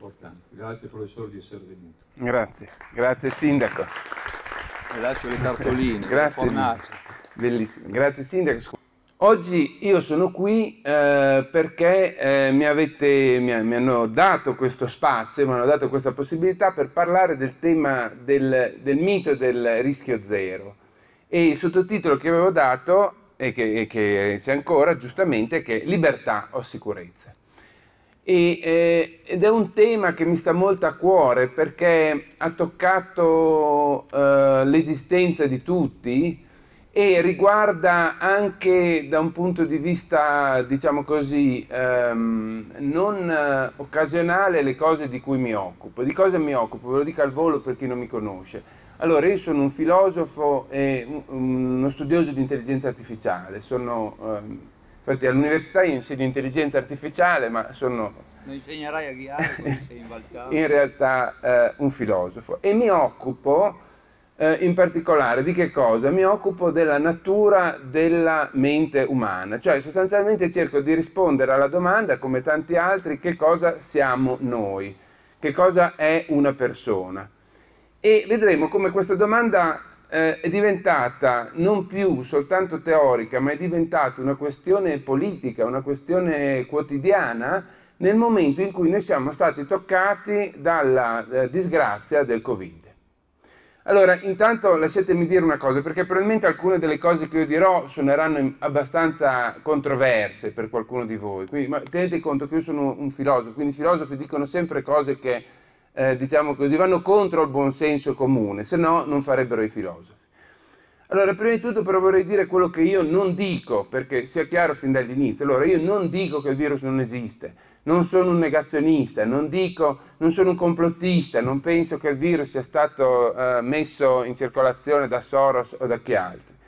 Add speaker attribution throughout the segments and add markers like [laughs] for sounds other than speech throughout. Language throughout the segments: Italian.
Speaker 1: importante. Grazie professore di essere venuto. Grazie, grazie sindaco. Le lascio le cartoline. grazie. Bellissimo, grazie sindaco. Oggi io sono qui eh, perché eh, mi, avete, mi, mi, hanno dato questo spazio, mi hanno dato questa possibilità per parlare del tema del, del mito del rischio zero. E il sottotitolo che avevo dato, e che, e che c'è ancora giustamente, è che libertà o sicurezza. E, eh, ed è un tema che mi sta molto a cuore perché ha toccato eh, l'esistenza di tutti e riguarda anche da un punto di vista, diciamo così, ehm, non eh, occasionale le cose di cui mi occupo. Di cosa mi occupo? Ve lo dico al volo per chi non mi conosce. Allora, io sono un filosofo e uno studioso di intelligenza artificiale, sono ehm, Infatti all'università io insegno intelligenza artificiale, ma sono... Lo insegnerai a Ghiago, sei invalcato. in realtà eh, un filosofo. E mi occupo eh, in particolare di che cosa? Mi occupo della natura della mente umana. Cioè sostanzialmente cerco di rispondere alla domanda, come tanti altri, che cosa siamo noi? Che cosa è una persona? E vedremo come questa domanda eh, è diventata non più soltanto teorica, ma è diventata una questione politica, una questione quotidiana nel momento in cui noi siamo stati toccati dalla eh, disgrazia del Covid. Allora, intanto lasciatemi dire una cosa, perché probabilmente alcune delle cose che io dirò suoneranno abbastanza controverse per qualcuno di voi, quindi, ma tenete conto che io sono un filosofo, quindi i filosofi dicono sempre cose che eh, diciamo così, vanno contro il buonsenso comune, se no non farebbero i filosofi. Allora, prima di tutto però vorrei dire quello che io non dico, perché sia chiaro fin dall'inizio. Allora, io non dico che il virus non esiste, non sono un negazionista, non, dico, non sono un complottista, non penso che il virus sia stato eh, messo in circolazione da Soros o da chi altri.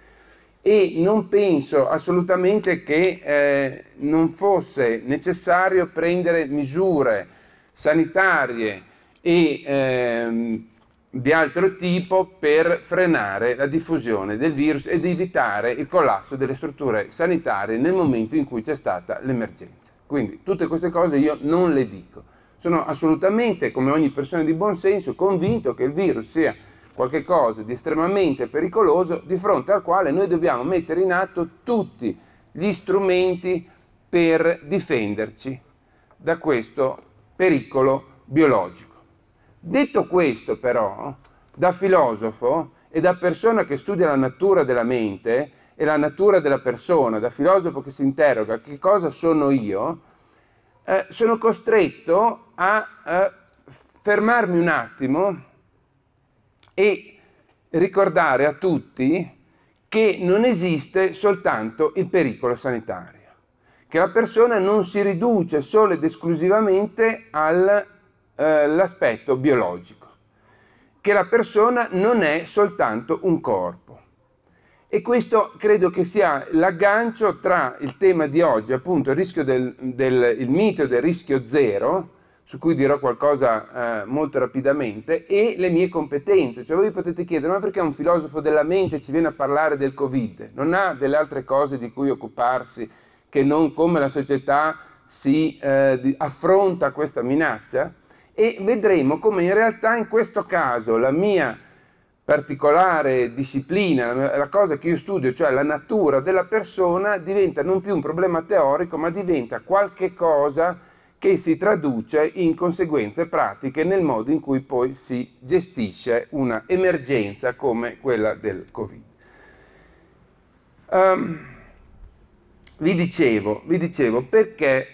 Speaker 1: E non penso assolutamente che eh, non fosse necessario prendere misure sanitarie, e ehm, di altro tipo per frenare la diffusione del virus ed evitare il collasso delle strutture sanitarie nel momento in cui c'è stata l'emergenza. Quindi tutte queste cose io non le dico. Sono assolutamente, come ogni persona di buon senso, convinto che il virus sia qualcosa di estremamente pericoloso di fronte al quale noi dobbiamo mettere in atto tutti gli strumenti per difenderci da questo pericolo biologico. Detto questo però, da filosofo e da persona che studia la natura della mente e la natura della persona, da filosofo che si interroga che cosa sono io, eh, sono costretto a eh, fermarmi un attimo e ricordare a tutti che non esiste soltanto il pericolo sanitario, che la persona non si riduce solo ed esclusivamente al eh, l'aspetto biologico, che la persona non è soltanto un corpo. E questo credo che sia l'aggancio tra il tema di oggi, appunto il, rischio del, del il mito del rischio zero, su cui dirò qualcosa eh, molto rapidamente, e le mie competenze. Cioè voi potete chiedere, ma perché un filosofo della mente ci viene a parlare del Covid? Non ha delle altre cose di cui occuparsi che non come la società si eh, affronta questa minaccia? e vedremo come in realtà in questo caso la mia particolare disciplina, la cosa che io studio, cioè la natura della persona, diventa non più un problema teorico, ma diventa qualche cosa che si traduce in conseguenze pratiche nel modo in cui poi si gestisce una emergenza come quella del Covid. Um, vi, dicevo, vi dicevo perché,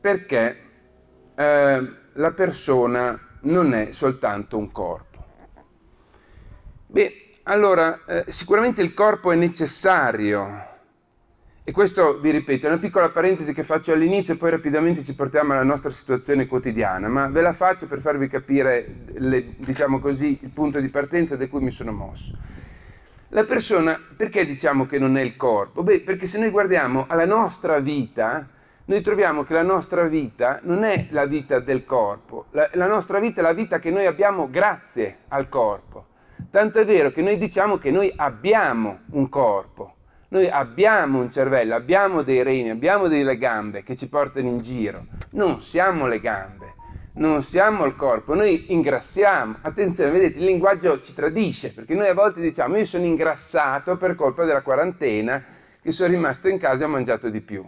Speaker 1: perché eh, la persona non è soltanto un corpo. Beh, allora, eh, sicuramente il corpo è necessario. E questo, vi ripeto, è una piccola parentesi che faccio all'inizio e poi rapidamente ci portiamo alla nostra situazione quotidiana, ma ve la faccio per farvi capire, le, diciamo così, il punto di partenza da cui mi sono mosso. La persona, perché diciamo che non è il corpo? Beh, perché se noi guardiamo alla nostra vita, noi troviamo che la nostra vita non è la vita del corpo, la, la nostra vita è la vita che noi abbiamo grazie al corpo. Tanto è vero che noi diciamo che noi abbiamo un corpo, noi abbiamo un cervello, abbiamo dei reni, abbiamo delle gambe che ci portano in giro. Non siamo le gambe, non siamo il corpo, noi ingrassiamo. Attenzione, vedete, il linguaggio ci tradisce, perché noi a volte diciamo io sono ingrassato per colpa della quarantena, che sono rimasto in casa e ho mangiato di più.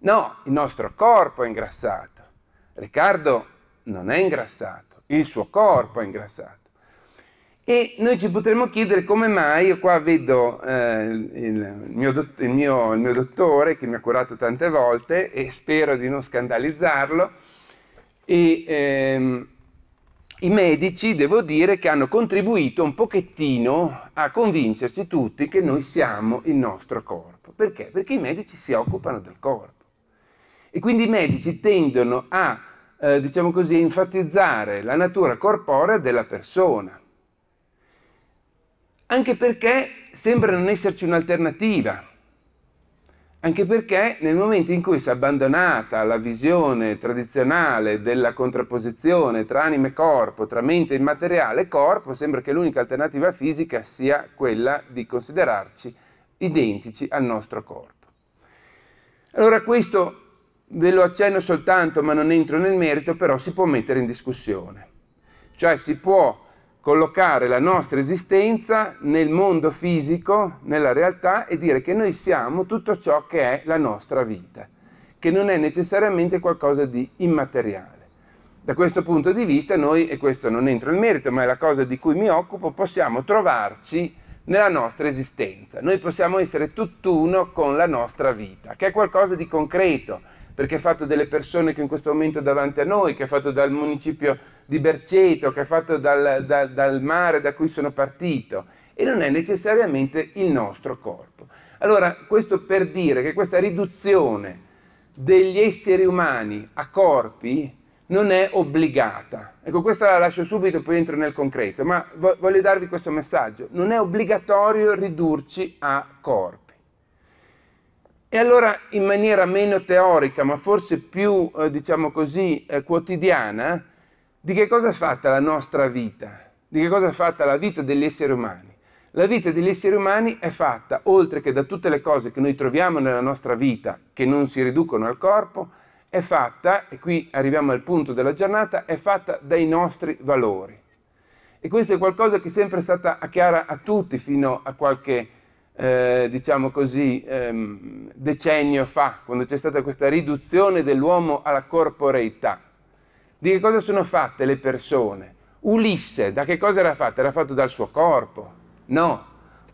Speaker 1: No, il nostro corpo è ingrassato. Riccardo non è ingrassato, il suo corpo è ingrassato. E noi ci potremmo chiedere come mai, io qua vedo eh, il, mio il, mio, il, mio dottore che mi ha curato tante volte e spero di non scandalizzarlo, e, ehm, i medici devo dire che hanno contribuito un pochettino a convincerci tutti che noi siamo il nostro corpo. Perché? Perché i medici si occupano del corpo. E quindi i medici tendono a, eh, diciamo così, enfatizzare la natura corporea della persona. Anche perché sembra non esserci un'alternativa. Anche perché nel momento in cui si è abbandonata la visione tradizionale della contrapposizione tra anima e corpo, tra mente immateriale e corpo, sembra che l'unica alternativa fisica sia quella di considerarci identici al nostro corpo. Allora questo ve lo accenno soltanto ma non entro nel merito, però si può mettere in discussione. Cioè si può collocare la nostra esistenza nel mondo fisico, nella realtà e dire che noi siamo tutto ciò che è la nostra vita, che non è necessariamente qualcosa di immateriale. Da questo punto di vista noi, e questo non entra nel merito, ma è la cosa di cui mi occupo, possiamo trovarci nella nostra esistenza. Noi possiamo essere tutt'uno con la nostra vita, che è qualcosa di concreto, perché è fatto delle persone che in questo momento davanti a noi, che è fatto dal municipio di Berceto, che è fatto dal, dal, dal mare da cui sono partito e non è necessariamente il nostro corpo. Allora, questo per dire che questa riduzione degli esseri umani a corpi non è obbligata. Ecco, questa la lascio subito, poi entro nel concreto, ma voglio darvi questo messaggio. Non è obbligatorio ridurci a corpi. E allora in maniera meno teorica, ma forse più, eh, diciamo così, eh, quotidiana, di che cosa è fatta la nostra vita? Di che cosa è fatta la vita degli esseri umani? La vita degli esseri umani è fatta, oltre che da tutte le cose che noi troviamo nella nostra vita, che non si riducono al corpo, è fatta, e qui arriviamo al punto della giornata, è fatta dai nostri valori. E questo è qualcosa che è sempre stata chiara a tutti fino a qualche eh, diciamo così, ehm, decennio fa, quando c'è stata questa riduzione dell'uomo alla corporeità. Di che cosa sono fatte le persone? Ulisse, da che cosa era fatto? Era fatto dal suo corpo? No.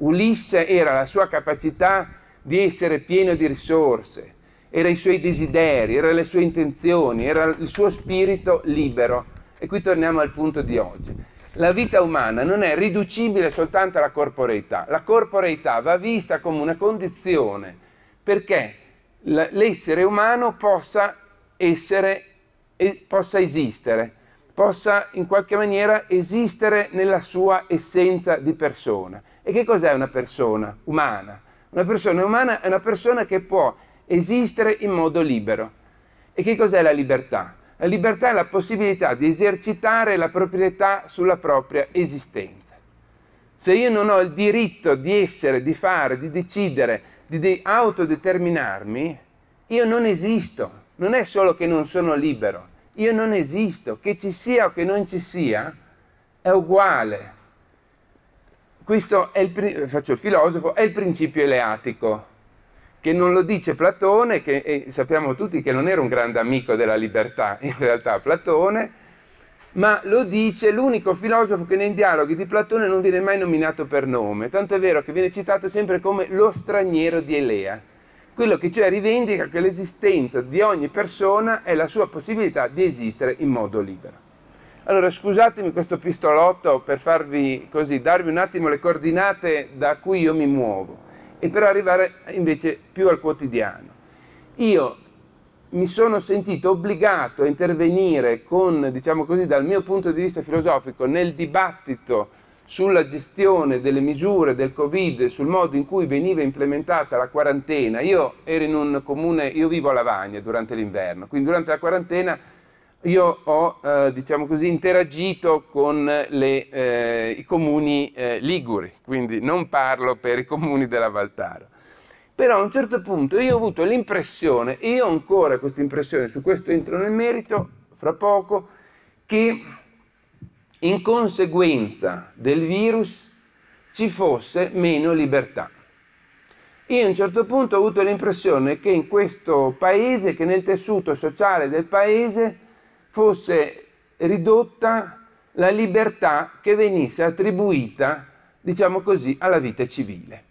Speaker 1: Ulisse era la sua capacità di essere pieno di risorse, era i suoi desideri, erano le sue intenzioni, era il suo spirito libero. E qui torniamo al punto di oggi la vita umana non è riducibile soltanto alla corporeità. La corporeità va vista come una condizione perché l'essere umano possa essere, possa esistere, possa in qualche maniera esistere nella sua essenza di persona. E che cos'è una persona umana? Una persona umana è una persona che può esistere in modo libero. E che cos'è la libertà? La libertà è la possibilità di esercitare la proprietà sulla propria esistenza. Se io non ho il diritto di essere, di fare, di decidere, di, di autodeterminarmi, io non esisto. Non è solo che non sono libero, io non esisto. Che ci sia o che non ci sia, è uguale. Questo è il, faccio il filosofo, è il principio eleatico che non lo dice Platone, che sappiamo tutti che non era un grande amico della libertà, [laughs] in realtà Platone, ma lo dice l'unico filosofo che nei dialoghi di Platone non viene mai nominato per nome, tanto è vero che viene citato sempre come lo straniero di Elea, quello che cioè rivendica che l'esistenza di ogni persona è la sua possibilità di esistere in modo libero. Allora scusatemi questo pistolotto per farvi così, darvi un attimo le coordinate da cui io mi muovo e per arrivare invece più al quotidiano. Io mi sono sentito obbligato a intervenire con, diciamo così, dal mio punto di vista filosofico nel dibattito sulla gestione delle misure del Covid, sul modo in cui veniva implementata la quarantena. Io ero in un comune, io vivo a Lavagna durante l'inverno, quindi durante la quarantena io ho, eh, diciamo così, interagito con le, eh, i comuni eh, liguri, quindi non parlo per i comuni della Valtaro. Però a un certo punto io ho avuto l'impressione, e io ho ancora questa impressione, su questo entro nel merito, fra poco, che in conseguenza del virus ci fosse meno libertà. Io a un certo punto ho avuto l'impressione che in questo paese, che nel tessuto sociale del paese, fosse ridotta la libertà che venisse attribuita, diciamo così, alla vita civile.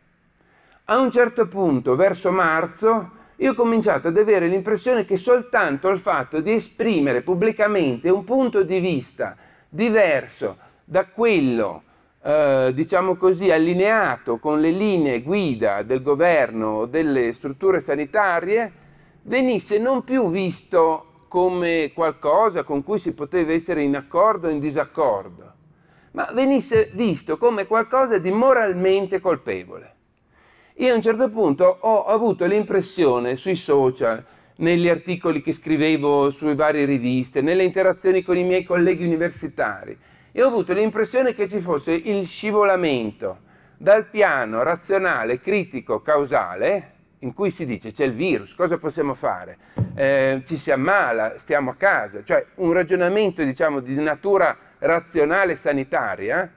Speaker 1: A un certo punto, verso marzo, io ho cominciato ad avere l'impressione che soltanto il fatto di esprimere pubblicamente un punto di vista diverso da quello, eh, diciamo così, allineato con le linee guida del governo o delle strutture sanitarie, venisse non più visto come qualcosa con cui si poteva essere in accordo o in disaccordo, ma venisse visto come qualcosa di moralmente colpevole. Io a un certo punto ho avuto l'impressione sui social, negli articoli che scrivevo sulle varie riviste, nelle interazioni con i miei colleghi universitari, e ho avuto l'impressione che ci fosse il scivolamento dal piano razionale, critico, causale, in cui si dice c'è il virus, cosa possiamo fare? Eh, ci si ammala, stiamo a casa, cioè un ragionamento diciamo di natura razionale sanitaria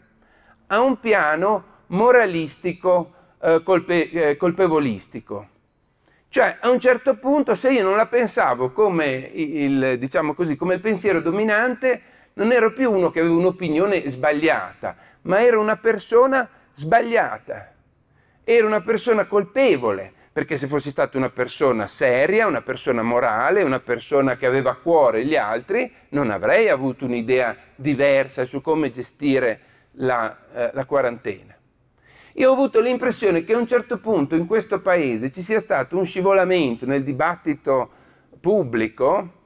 Speaker 1: a un piano moralistico eh, colpe, eh, colpevolistico. Cioè a un certo punto se io non la pensavo come il, diciamo così, come il pensiero dominante, non ero più uno che aveva un'opinione sbagliata, ma ero una persona sbagliata, era una persona colpevole perché se fossi stata una persona seria, una persona morale, una persona che aveva a cuore gli altri, non avrei avuto un'idea diversa su come gestire la, eh, la quarantena. Io ho avuto l'impressione che a un certo punto in questo paese ci sia stato un scivolamento nel dibattito pubblico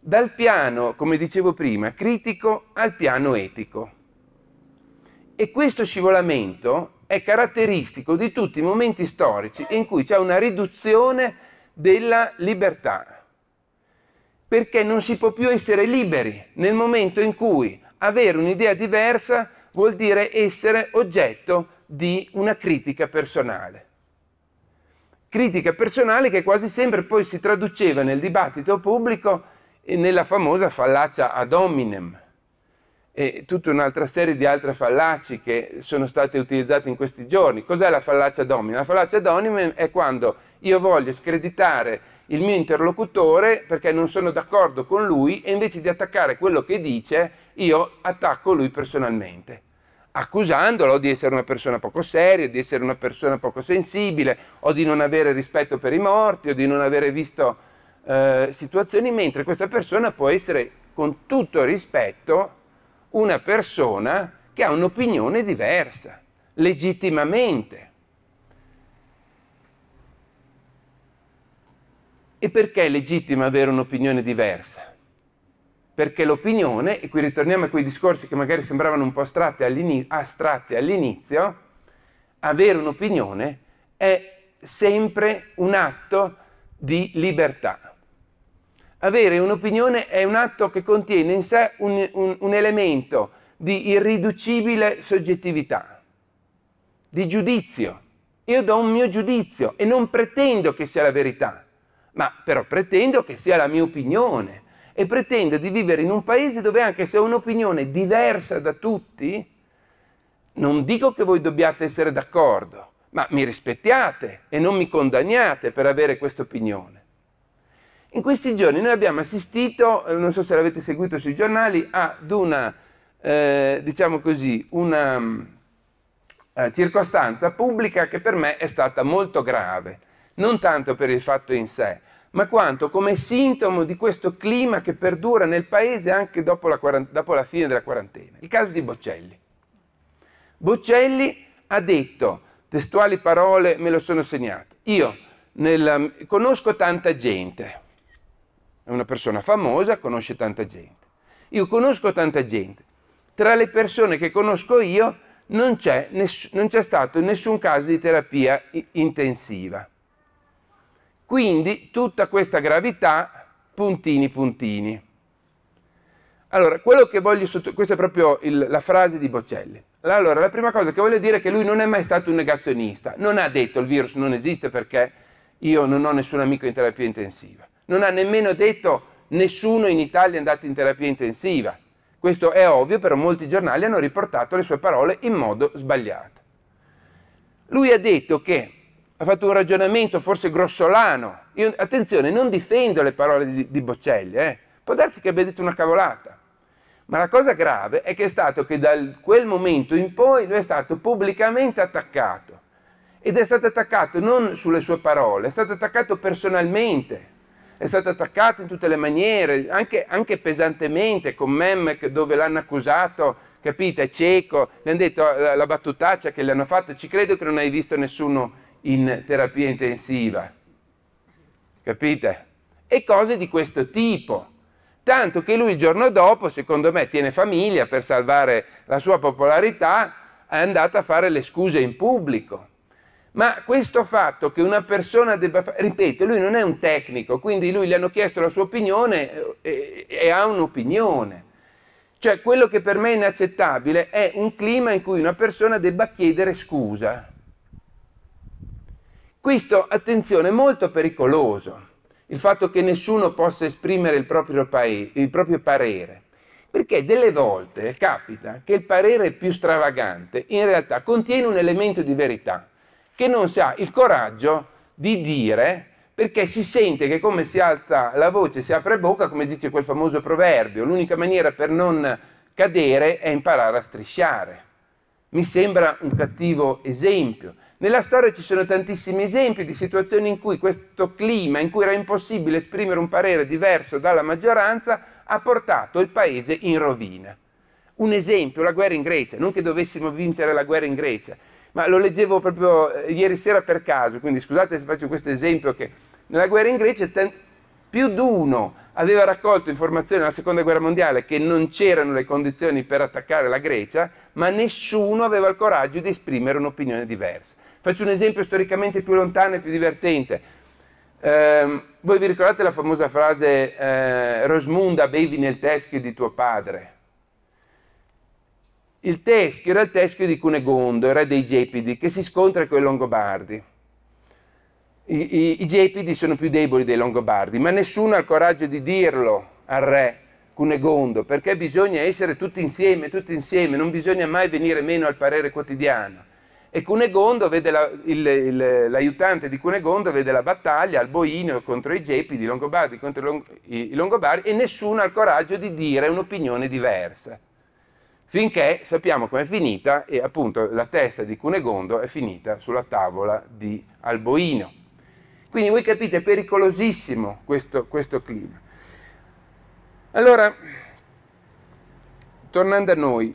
Speaker 1: dal piano, come dicevo prima, critico al piano etico. E questo scivolamento è caratteristico di tutti i momenti storici in cui c'è una riduzione della libertà, perché non si può più essere liberi nel momento in cui avere un'idea diversa vuol dire essere oggetto di una critica personale. Critica personale che quasi sempre poi si traduceva nel dibattito pubblico e nella famosa fallacia ad hominem, e tutta un'altra serie di altre fallaci che sono state utilizzate in questi giorni. Cos'è la fallacia domina? La fallacia domina è quando io voglio screditare il mio interlocutore perché non sono d'accordo con lui e invece di attaccare quello che dice, io attacco lui personalmente, accusandolo di essere una persona poco seria, di essere una persona poco sensibile o di non avere rispetto per i morti o di non avere visto eh, situazioni, mentre questa persona può essere con tutto rispetto una persona che ha un'opinione diversa, legittimamente. E perché è legittima avere un'opinione diversa? Perché l'opinione, e qui ritorniamo a quei discorsi che magari sembravano un po' astratti all'inizio, avere un'opinione è sempre un atto di libertà. Avere un'opinione è un atto che contiene in sé un, un, un elemento di irriducibile soggettività, di giudizio. Io do un mio giudizio e non pretendo che sia la verità, ma però pretendo che sia la mia opinione e pretendo di vivere in un paese dove anche se ho un'opinione diversa da tutti, non dico che voi dobbiate essere d'accordo, ma mi rispettiate e non mi condannate per avere questa opinione. In questi giorni noi abbiamo assistito, eh, non so se l'avete seguito sui giornali, ad una, eh, diciamo così, una mm, eh, circostanza pubblica che per me è stata molto grave, non tanto per il fatto in sé, ma quanto come sintomo di questo clima che perdura nel paese anche dopo la, dopo la fine della quarantena. Il caso di Boccelli. Boccelli ha detto, testuali parole me lo sono segnato, io nel, mm, conosco tanta gente, è una persona famosa, conosce tanta gente. Io conosco tanta gente. Tra le persone che conosco io non c'è, ness- non c'è stato nessun caso di terapia i- intensiva. Quindi tutta questa gravità, puntini, puntini. Allora, quello che voglio sottolineare, questa è proprio il, la frase di Bocelli. Allora, la prima cosa che voglio dire è che lui non è mai stato un negazionista, non ha detto il virus non esiste perché io non ho nessun amico in terapia intensiva non ha nemmeno detto nessuno in Italia è andato in terapia intensiva. Questo è ovvio, però molti giornali hanno riportato le sue parole in modo sbagliato. Lui ha detto che ha fatto un ragionamento forse grossolano. Io, attenzione, non difendo le parole di, di Boccelli, eh. può darsi che abbia detto una cavolata. Ma la cosa grave è che è stato che da quel momento in poi lui è stato pubblicamente attaccato. Ed è stato attaccato non sulle sue parole, è stato attaccato personalmente è stata attaccata in tutte le maniere, anche, anche pesantemente, con Memmek dove l'hanno accusato, capite, è cieco, le hanno detto la, la battutaccia che le hanno fatto, ci credo che non hai visto nessuno in terapia intensiva, capite? E cose di questo tipo. Tanto che lui il giorno dopo, secondo me, tiene famiglia per salvare la sua popolarità, è andato a fare le scuse in pubblico. Ma questo fatto che una persona debba fare, ripeto, lui non è un tecnico, quindi lui gli hanno chiesto la sua opinione eh, e, e ha un'opinione. Cioè quello che per me è inaccettabile è un clima in cui una persona debba chiedere scusa. Questo, attenzione, è molto pericoloso, il fatto che nessuno possa esprimere il proprio, il proprio parere. Perché delle volte capita che il parere più stravagante in realtà contiene un elemento di verità che non si ha il coraggio di dire perché si sente che come si alza la voce, si apre bocca, come dice quel famoso proverbio, l'unica maniera per non cadere è imparare a strisciare. Mi sembra un cattivo esempio. Nella storia ci sono tantissimi esempi di situazioni in cui questo clima, in cui era impossibile esprimere un parere diverso dalla maggioranza, ha portato il paese in rovina. Un esempio, la guerra in Grecia, non che dovessimo vincere la guerra in Grecia, ma lo leggevo proprio eh, ieri sera per caso, quindi scusate se faccio questo esempio che nella guerra in Grecia più di uno aveva raccolto informazioni nella seconda guerra mondiale che non c'erano le condizioni per attaccare la Grecia, ma nessuno aveva il coraggio di esprimere un'opinione diversa. Faccio un esempio storicamente più lontano e più divertente. Eh, voi vi ricordate la famosa frase eh, Rosmunda bevi nel teschio di tuo padre? Il teschio era il teschio di Cunegondo, il re dei Gepidi, che si scontra con i Longobardi. I, i, I Gepidi sono più deboli dei Longobardi, ma nessuno ha il coraggio di dirlo al re Cunegondo, perché bisogna essere tutti insieme, tutti insieme, non bisogna mai venire meno al parere quotidiano. E Cunegondo vede la, il, il, l'aiutante di Cunegondo vede la battaglia al Boino contro i Gepidi, i Longobardi contro i Longobardi, e nessuno ha il coraggio di dire un'opinione diversa finché sappiamo com'è finita e appunto la testa di Cunegondo è finita sulla tavola di Alboino. Quindi voi capite, è pericolosissimo questo, questo clima. Allora, tornando a noi,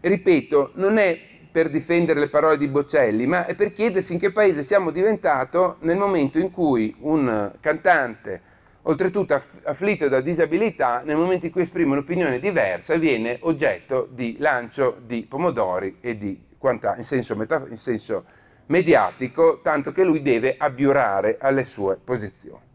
Speaker 1: ripeto, non è per difendere le parole di Bocelli, ma è per chiedersi in che paese siamo diventato nel momento in cui un cantante oltretutto aff- afflitto da disabilità nel momento in cui esprime un'opinione diversa viene oggetto di lancio di pomodori e di quant'altro, in senso, in senso mediatico, tanto che lui deve abbiurare alle sue posizioni.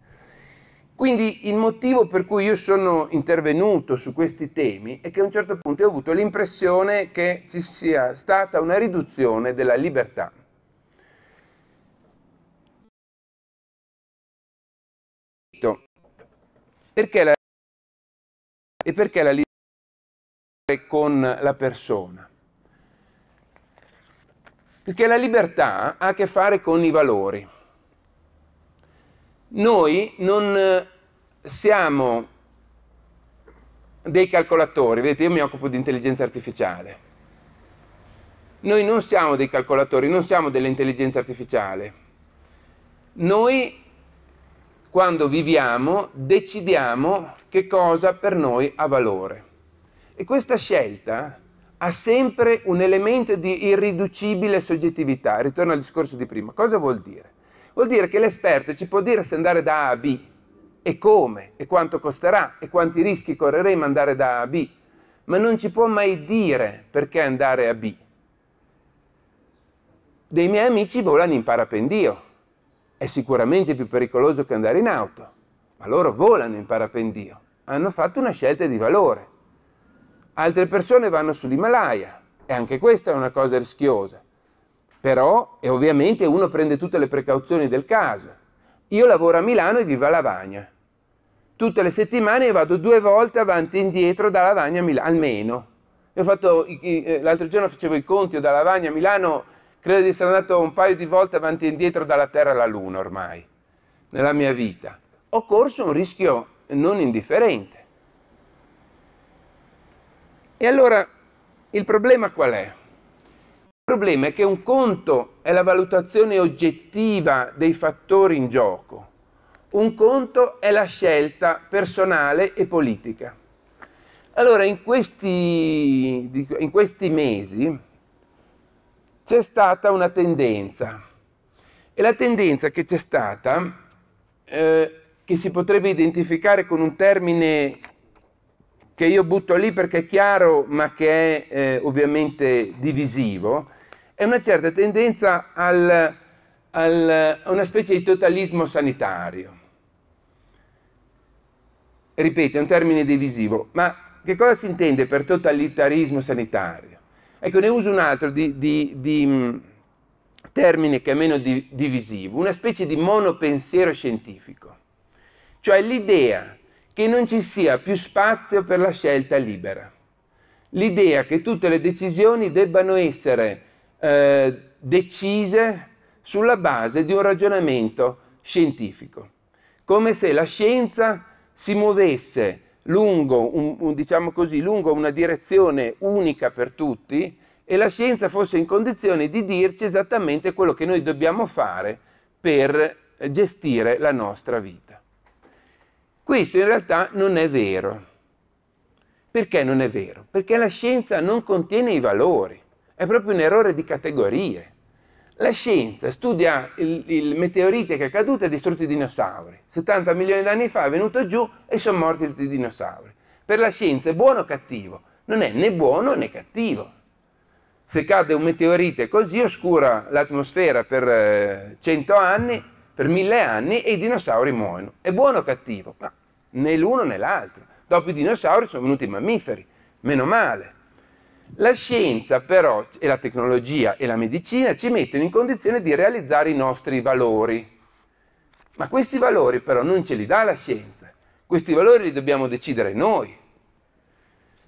Speaker 1: Quindi il motivo per cui io sono intervenuto su questi temi è che a un certo punto ho avuto l'impressione che ci sia stata una riduzione della libertà. Perché la e perché la libertà con la persona? Perché la libertà ha a che fare con i valori. Noi non eh, siamo dei calcolatori, vedete io mi occupo di intelligenza artificiale. Noi non siamo dei calcolatori, non siamo dell'intelligenza artificiale. Noi quando viviamo decidiamo che cosa per noi ha valore. E questa scelta ha sempre un elemento di irriducibile soggettività. Ritorno al discorso di prima. Cosa vuol dire? Vuol dire che l'esperto ci può dire se andare da A a B e come e quanto costerà e quanti rischi correremo andare da A a B, ma non ci può mai dire perché andare a B. Dei miei amici volano in parapendio è sicuramente più pericoloso che andare in auto, ma loro volano in parapendio, hanno fatto una scelta di valore. Altre persone vanno sull'Himalaya e anche questa è una cosa rischiosa. Però, e ovviamente uno prende tutte le precauzioni del caso. Io lavoro a Milano e vivo a Lavagna. Tutte le settimane vado due volte avanti e indietro da Lavagna a Milano, almeno. Eh, l'altro giorno facevo i conti, o da Lavagna a Milano Credo di essere andato un paio di volte avanti e indietro dalla Terra alla Luna ormai, nella mia vita. Ho corso un rischio non indifferente. E allora il problema qual è? Il problema è che un conto è la valutazione oggettiva dei fattori in gioco, un conto è la scelta personale e politica. Allora in questi, in questi mesi c'è stata una tendenza e la tendenza che c'è stata, eh, che si potrebbe identificare con un termine che io butto lì perché è chiaro ma che è eh, ovviamente divisivo, è una certa tendenza al, al, a una specie di totalismo sanitario. Ripeto, è un termine divisivo, ma che cosa si intende per totalitarismo sanitario? Ecco, ne uso un altro di, di, di mm, termine che è meno di, divisivo, una specie di monopensiero scientifico, cioè l'idea che non ci sia più spazio per la scelta libera, l'idea che tutte le decisioni debbano essere eh, decise sulla base di un ragionamento scientifico, come se la scienza si muovesse lungo, un, un, diciamo così, lungo una direzione unica per tutti e la scienza fosse in condizione di dirci esattamente quello che noi dobbiamo fare per gestire la nostra vita. Questo in realtà non è vero. Perché non è vero? Perché la scienza non contiene i valori, è proprio un errore di categorie. La scienza studia il, il, meteorite che è caduto e ha distrutto i dinosauri. 70 milioni di anni fa è venuto giù e sono morti tutti i dinosauri. Per la scienza è buono o cattivo? Non è né buono né cattivo. Se cade un meteorite così oscura l'atmosfera per 100 eh, anni, per 1000 anni e i dinosauri muoiono. È buono o cattivo? Ma né l'uno né l'altro. Dopo i dinosauri sono venuti i mammiferi, meno male. La scienza però e la tecnologia e la medicina ci mettono in condizione di realizzare i nostri valori. Ma questi valori però non ce li dà la scienza, questi valori li dobbiamo decidere noi.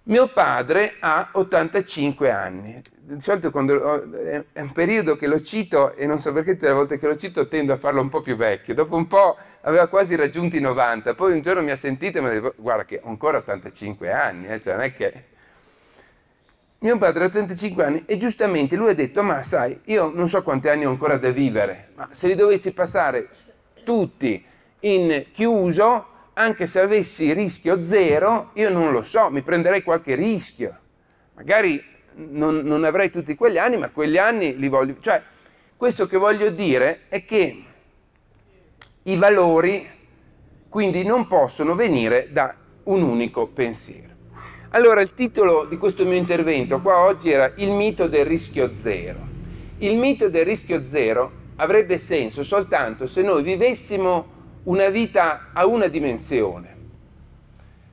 Speaker 1: Mio padre ha 85 anni, di solito quando, è un periodo che lo cito e non so perché tutte le volte che lo cito tendo a farlo un po' più vecchio, dopo un po' aveva quasi raggiunto i 90, poi un giorno mi ha sentito e mi ha detto guarda che ho ancora 85 anni, eh, cioè non è che mio padre ha 35 anni e giustamente lui ha detto ma sai io non so quanti anni ho ancora da vivere ma se li dovessi passare tutti in chiuso anche se avessi rischio zero io non lo so mi prenderei qualche rischio magari non, non avrei tutti quegli anni ma quegli anni li voglio cioè questo che voglio dire è che i valori quindi non possono venire da un unico pensiero allora il titolo di questo mio intervento qua oggi era Il mito del rischio zero. Il mito del rischio zero avrebbe senso soltanto se noi vivessimo una vita a una dimensione.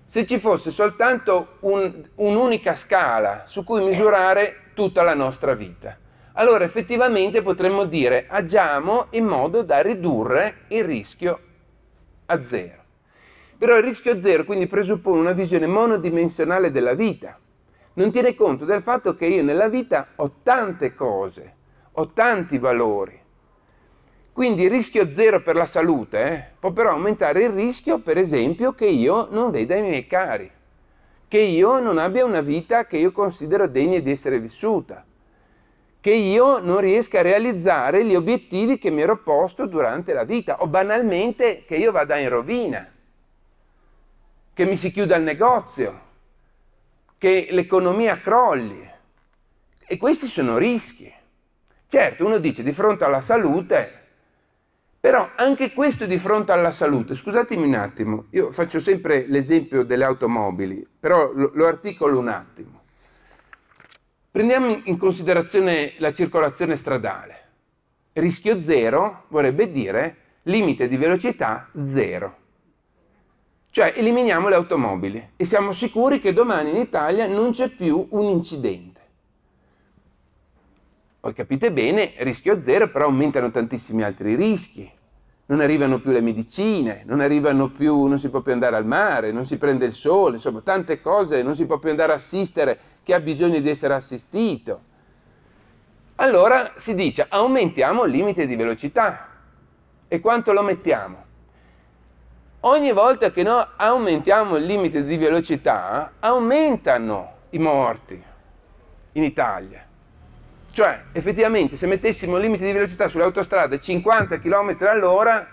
Speaker 1: Se ci fosse soltanto un, un'unica scala su cui misurare tutta la nostra vita, allora effettivamente potremmo dire agiamo in modo da ridurre il rischio a zero. Però il rischio zero quindi presuppone una visione monodimensionale della vita. Non tiene conto del fatto che io nella vita ho tante cose, ho tanti valori. Quindi il rischio zero per la salute eh, può però aumentare il rischio, per esempio, che io non veda i miei cari, che io non abbia una vita che io considero degna di essere vissuta, che io non riesca a realizzare gli obiettivi che mi ero posto durante la vita o banalmente che io vada in rovina che mi si chiuda il negozio, che l'economia crolli. E questi sono rischi. Certo, uno dice di fronte alla salute, però anche questo di fronte alla salute. Scusatemi un attimo, io faccio sempre l'esempio delle automobili, però lo, lo articolo un attimo. Prendiamo in considerazione la circolazione stradale. Rischio zero vorrebbe dire limite di velocità zero. Cioè eliminiamo le automobili e siamo sicuri che domani in Italia non c'è più un incidente. Poi capite bene, rischio zero, però aumentano tantissimi altri rischi. Non arrivano più le medicine, non arrivano più, non si può più andare al mare, non si prende il sole, insomma tante cose, non si può più andare a assistere chi ha bisogno di essere assistito. Allora si dice aumentiamo il limite di velocità. E quanto lo mettiamo? ogni volta che noi aumentiamo il limite di velocità, aumentano i morti in Italia. Cioè, effettivamente, se mettessimo il limite di velocità sulle autostrade 50 km all'ora,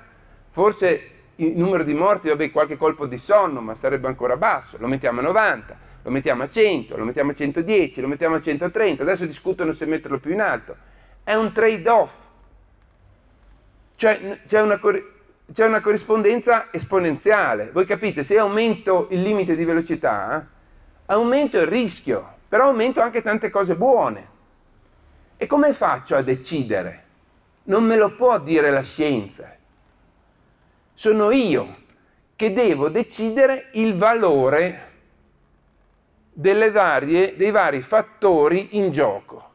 Speaker 1: forse il numero di morti, vabbè, qualche colpo di sonno, ma sarebbe ancora basso. Lo mettiamo a 90, lo mettiamo a 100, lo mettiamo a 110, lo mettiamo a 130. Adesso discutono se metterlo più in alto. È un trade-off. Cioè, c'è una correzione c'è una corrispondenza esponenziale. Voi capite, se aumento il limite di velocità, aumento il rischio, però aumento anche tante cose buone. E come faccio a decidere? Non me lo può dire la scienza. Sono io che devo decidere il valore varie, dei vari fattori in gioco.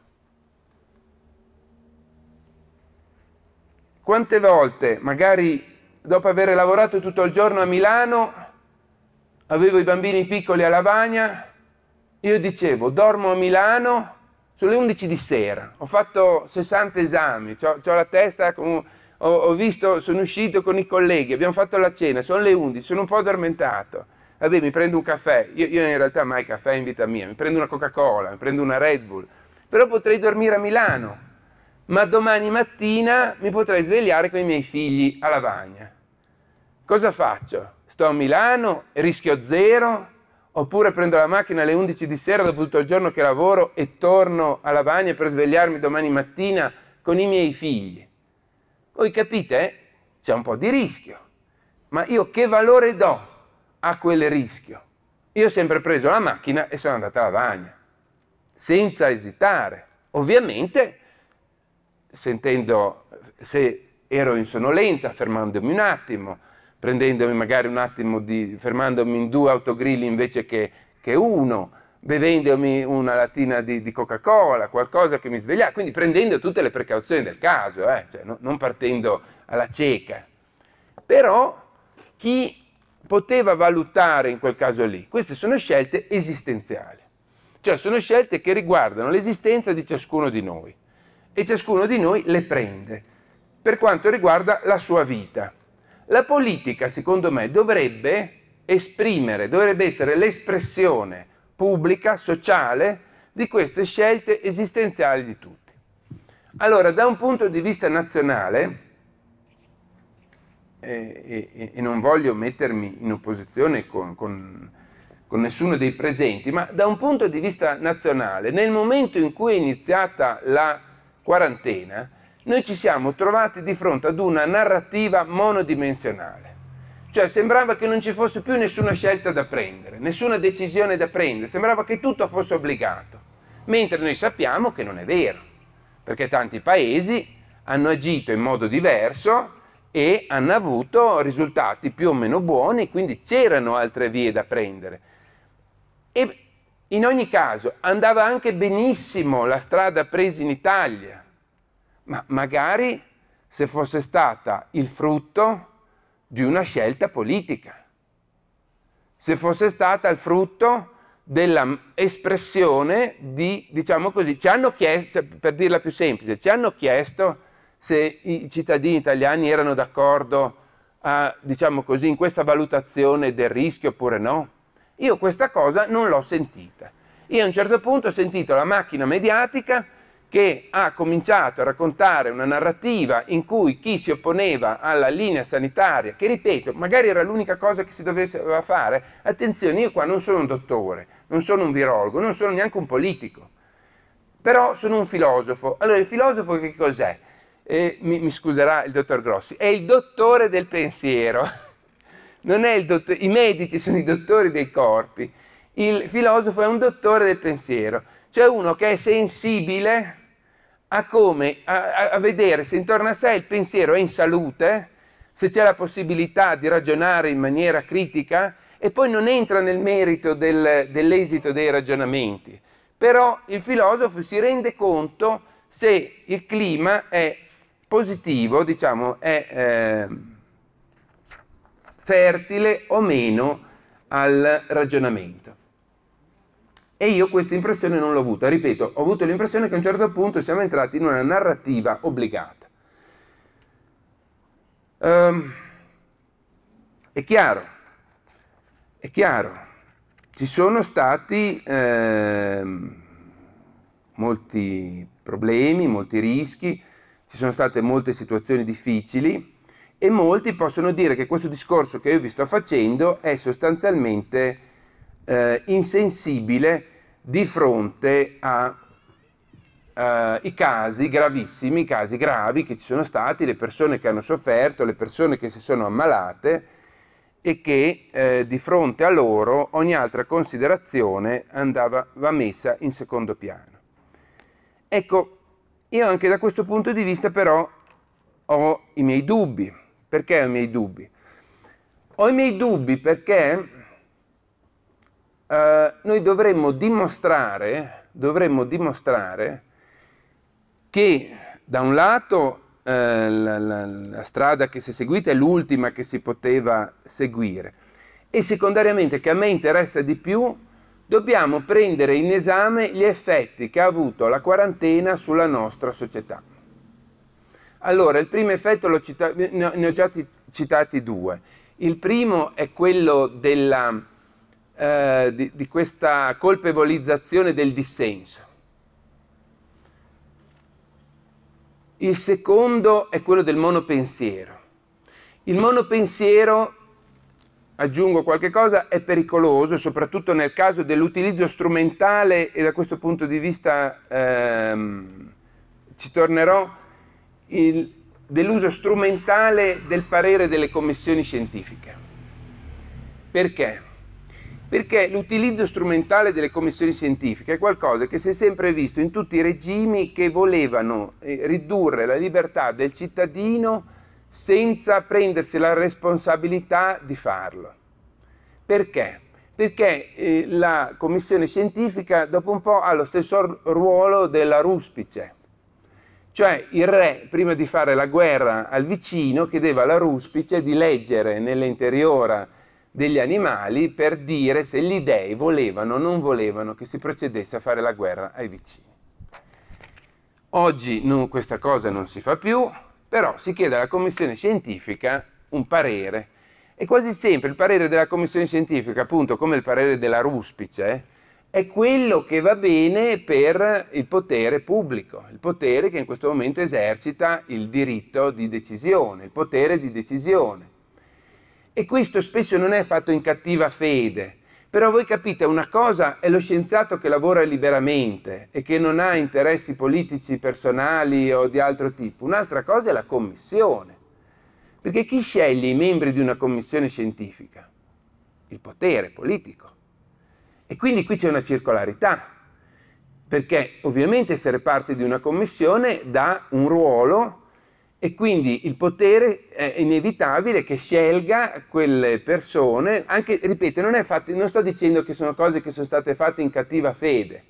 Speaker 1: Quante volte magari dopo aver lavorato tutto il giorno a Milano, avevo i bambini piccoli a Lavagna, io dicevo, dormo a Milano sulle 11 di sera, ho fatto 60 esami, ho, la testa, ho, ho visto, sono uscito con i colleghi, abbiamo fatto la cena, sono le 11, sono un po' addormentato vabbè mi prendo un caffè, io, io, in realtà mai caffè in vita mia, mi prendo una Coca Cola, mi prendo una Red Bull, però potrei dormire a Milano, ma domani mattina mi potrei svegliare con i miei figli a Lavagna cosa faccio? Sto a Milano, rischio zero, oppure prendo la macchina alle 11 di sera dopo tutto il giorno che lavoro e torno a Lavagna per svegliarmi domani mattina con i miei figli. Voi capite? C'è un po' di rischio, ma io che valore do a quel rischio? Io ho sempre preso la macchina e sono andato a Lavagna, senza esitare. Ovviamente, sentendo se ero in sonnolenza, fermandomi un attimo, prendendomi magari un attimo di, fermandomi in due autogrill invece che, che uno, bevendomi una latina di, di Coca-Cola, qualcosa che mi svegliava, quindi prendendo tutte le precauzioni del caso, eh, cioè no, non partendo alla cieca. Però chi poteva valutare in quel caso lì? Queste sono scelte esistenziali, cioè sono scelte che riguardano l'esistenza di ciascuno di noi e ciascuno di noi le prende per quanto riguarda la sua vita. La politica, secondo me, dovrebbe esprimere, dovrebbe essere l'espressione pubblica, sociale, di queste scelte esistenziali di tutti. Allora, da un punto di vista nazionale, e, e, e non voglio mettermi in opposizione con, con, con nessuno dei presenti, ma da un punto di vista nazionale, nel momento in cui è iniziata la quarantena, noi ci siamo trovati di fronte ad una narrativa monodimensionale. Cioè sembrava che non ci fosse più nessuna scelta da prendere, nessuna decisione da prendere, sembrava che tutto fosse obbligato, mentre noi sappiamo che non è vero, perché tanti paesi hanno agito in modo diverso e hanno avuto risultati più o meno buoni, quindi c'erano altre vie da prendere. E in ogni caso andava anche benissimo la strada presa in Italia, ma magari se fosse stata il frutto di una scelta politica, se fosse stata il frutto dell'espressione di, diciamo così, ci hanno chiesto, cioè, per dirla più semplice, ci hanno chiesto se i cittadini italiani erano d'accordo diciamo così, in questa valutazione del rischio oppure no. Io questa cosa non l'ho sentita. Io a un certo punto ho sentito la macchina mediatica che ha cominciato a raccontare una narrativa in cui chi si opponeva alla linea sanitaria, che ripeto, magari era l'unica cosa che si dovesse fare, attenzione, io qua non sono un dottore, non sono un virologo, non sono neanche un politico, però sono un filosofo. Allora, il filosofo che cos'è? Eh, mi, mi, scuserà il dottor Grossi, è il dottore del pensiero. [laughs] I medici sono i dottori dei corpi il filosofo è un dottore del pensiero, cioè uno che è sensibile a come a, a vedere se intorno a sé il pensiero è in salute, se c'è la possibilità di ragionare in maniera critica e poi non entra nel merito del, dell'esito dei ragionamenti. Però il filosofo si rende conto se il clima è positivo, diciamo, è eh, fertile o meno al ragionamento. E io questa impressione non l'ho avuta, ripeto, ho avuto l'impressione che a un certo punto siamo entrati in una narrativa obbligata. Um, è chiaro, è chiaro, ci sono stati eh, molti problemi, molti rischi, ci sono state molte situazioni difficili e molti possono dire che questo discorso che io vi sto facendo è sostanzialmente eh, insensibile di fronte ai eh, casi gravissimi, i casi gravi che ci sono stati, le persone che hanno sofferto, le persone che si sono ammalate e che eh, di fronte a loro ogni altra considerazione andava, va messa in secondo piano. Ecco, io anche da questo punto di vista però ho i miei dubbi. Perché ho i miei dubbi? Ho i miei dubbi perché eh, noi dovremmo dimostrare, dovremmo dimostrare che da un lato eh, la, la, la, strada che si è seguita è l'ultima che si poteva seguire e secondariamente che a me interessa di più dobbiamo prendere in esame gli effetti che ha avuto la quarantena sulla nostra società. Allora, il primo effetto cita- ne ho già citati due. Il primo è quello della eh, di, di questa colpevolizzazione del dissenso. Il secondo è quello del monopensiero. Il monopensiero, aggiungo qualche cosa, è pericoloso, soprattutto nel caso dell'utilizzo strumentale e da questo punto di vista ehm, ci tornerò, dell'uso strumentale del parere delle commissioni scientifiche. Perché? perché l'utilizzo strumentale delle commissioni scientifiche è qualcosa che si è sempre visto in tutti i regimi che volevano eh, ridurre la libertà del cittadino senza prendersi la responsabilità di farlo. Perché? Perché eh, la commissione scientifica dopo un po' ha lo stesso ruolo della ruspice, cioè il re prima di fare la guerra al vicino chiedeva alla ruspice di leggere nell'interiora degli animali per dire se gli dei volevano o non volevano che si procedesse a fare la guerra ai vicini. Oggi no, questa cosa non si fa più, però si chiede alla commissione scientifica un parere e quasi sempre il parere della commissione scientifica, appunto come il parere della ruspice, è quello che va bene per il potere pubblico, il potere che in questo momento esercita il diritto di decisione, il potere di decisione. E questo spesso non è fatto in cattiva fede, però voi capite, una cosa è lo scienziato che lavora liberamente e che non ha interessi politici, personali o di altro tipo, un'altra cosa è la commissione. Perché chi sceglie i membri di una commissione scientifica? Il potere politico. E quindi qui c'è una circolarità, perché ovviamente essere parte di una commissione dà un ruolo e quindi il potere eh, è inevitabile che scelga quelle persone, anche, ripeto, non, fatto, non, sto dicendo che sono cose che sono state fatte in cattiva fede,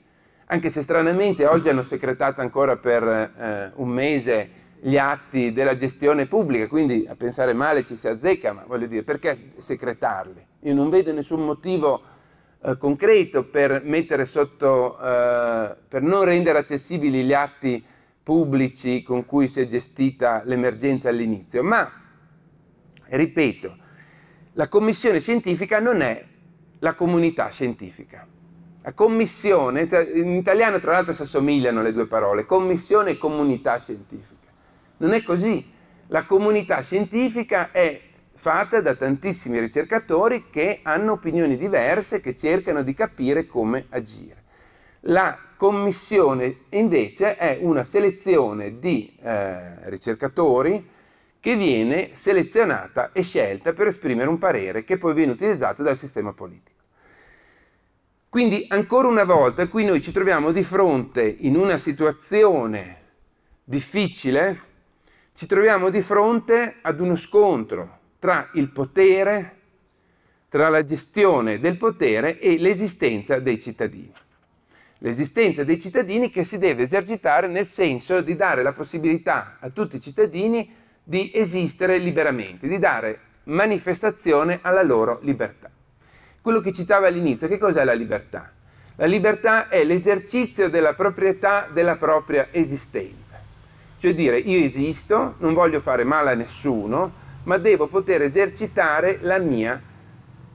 Speaker 1: anche se stranamente oggi hanno secretato ancora per eh, un mese gli atti della gestione pubblica, quindi a pensare male ci si azzecca, ma voglio dire, perché secretarli? Io non vedo nessun motivo eh, concreto per mettere sotto, eh, per non rendere accessibili gli atti pubblici con cui si è gestita l'emergenza all'inizio, ma, ripeto, la commissione scientifica non è la comunità scientifica. La commissione, in italiano tra l'altro si assomigliano le due parole, commissione e comunità scientifica. Non è così. La comunità scientifica è fatta da tantissimi ricercatori che hanno opinioni diverse, che cercano di capire come agire. La commissione invece è una selezione di eh, ricercatori che viene selezionata e scelta per esprimere un parere che poi viene utilizzato dal sistema politico. Quindi ancora una volta qui noi ci troviamo di fronte in una situazione difficile, ci troviamo di fronte ad uno scontro tra il potere, tra la gestione del potere e l'esistenza dei cittadini l'esistenza dei cittadini che si deve esercitare nel senso di dare la possibilità a tutti i cittadini di esistere liberamente, di dare manifestazione alla loro libertà. Quello che citava all'inizio, che cos'è la libertà? La libertà è l'esercizio della proprietà della propria esistenza. Cioè dire io esisto, non voglio fare male a nessuno, ma devo poter esercitare la mia,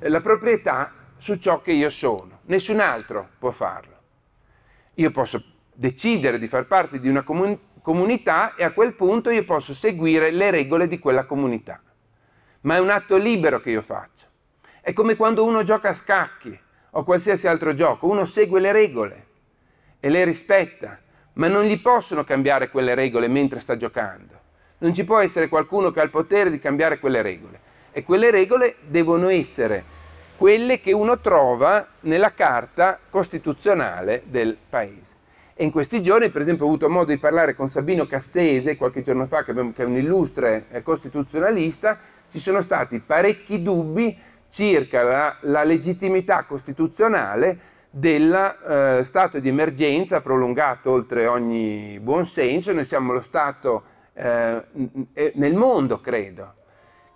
Speaker 1: la proprietà su ciò che io sono. Nessun altro può farlo. Io posso decidere di far parte di una comun comunità e a quel punto io posso seguire le regole di quella comunità. Ma è un atto libero che io faccio. È come quando uno gioca a scacchi o qualsiasi altro gioco, uno segue le regole e le rispetta, ma non gli possono cambiare quelle regole mentre sta giocando. Non ci può essere qualcuno che ha il potere di cambiare quelle regole e quelle regole devono essere quelle che uno trova nella carta costituzionale del paese. E in questi giorni, per esempio, ho avuto modo di parlare con Sabino Cassese qualche giorno fa, che è un illustre eh, costituzionalista, ci sono stati parecchi dubbi circa la, la legittimità costituzionale del eh, stato di emergenza prolungato oltre ogni buon senso. Noi siamo lo Stato eh, nel mondo, credo,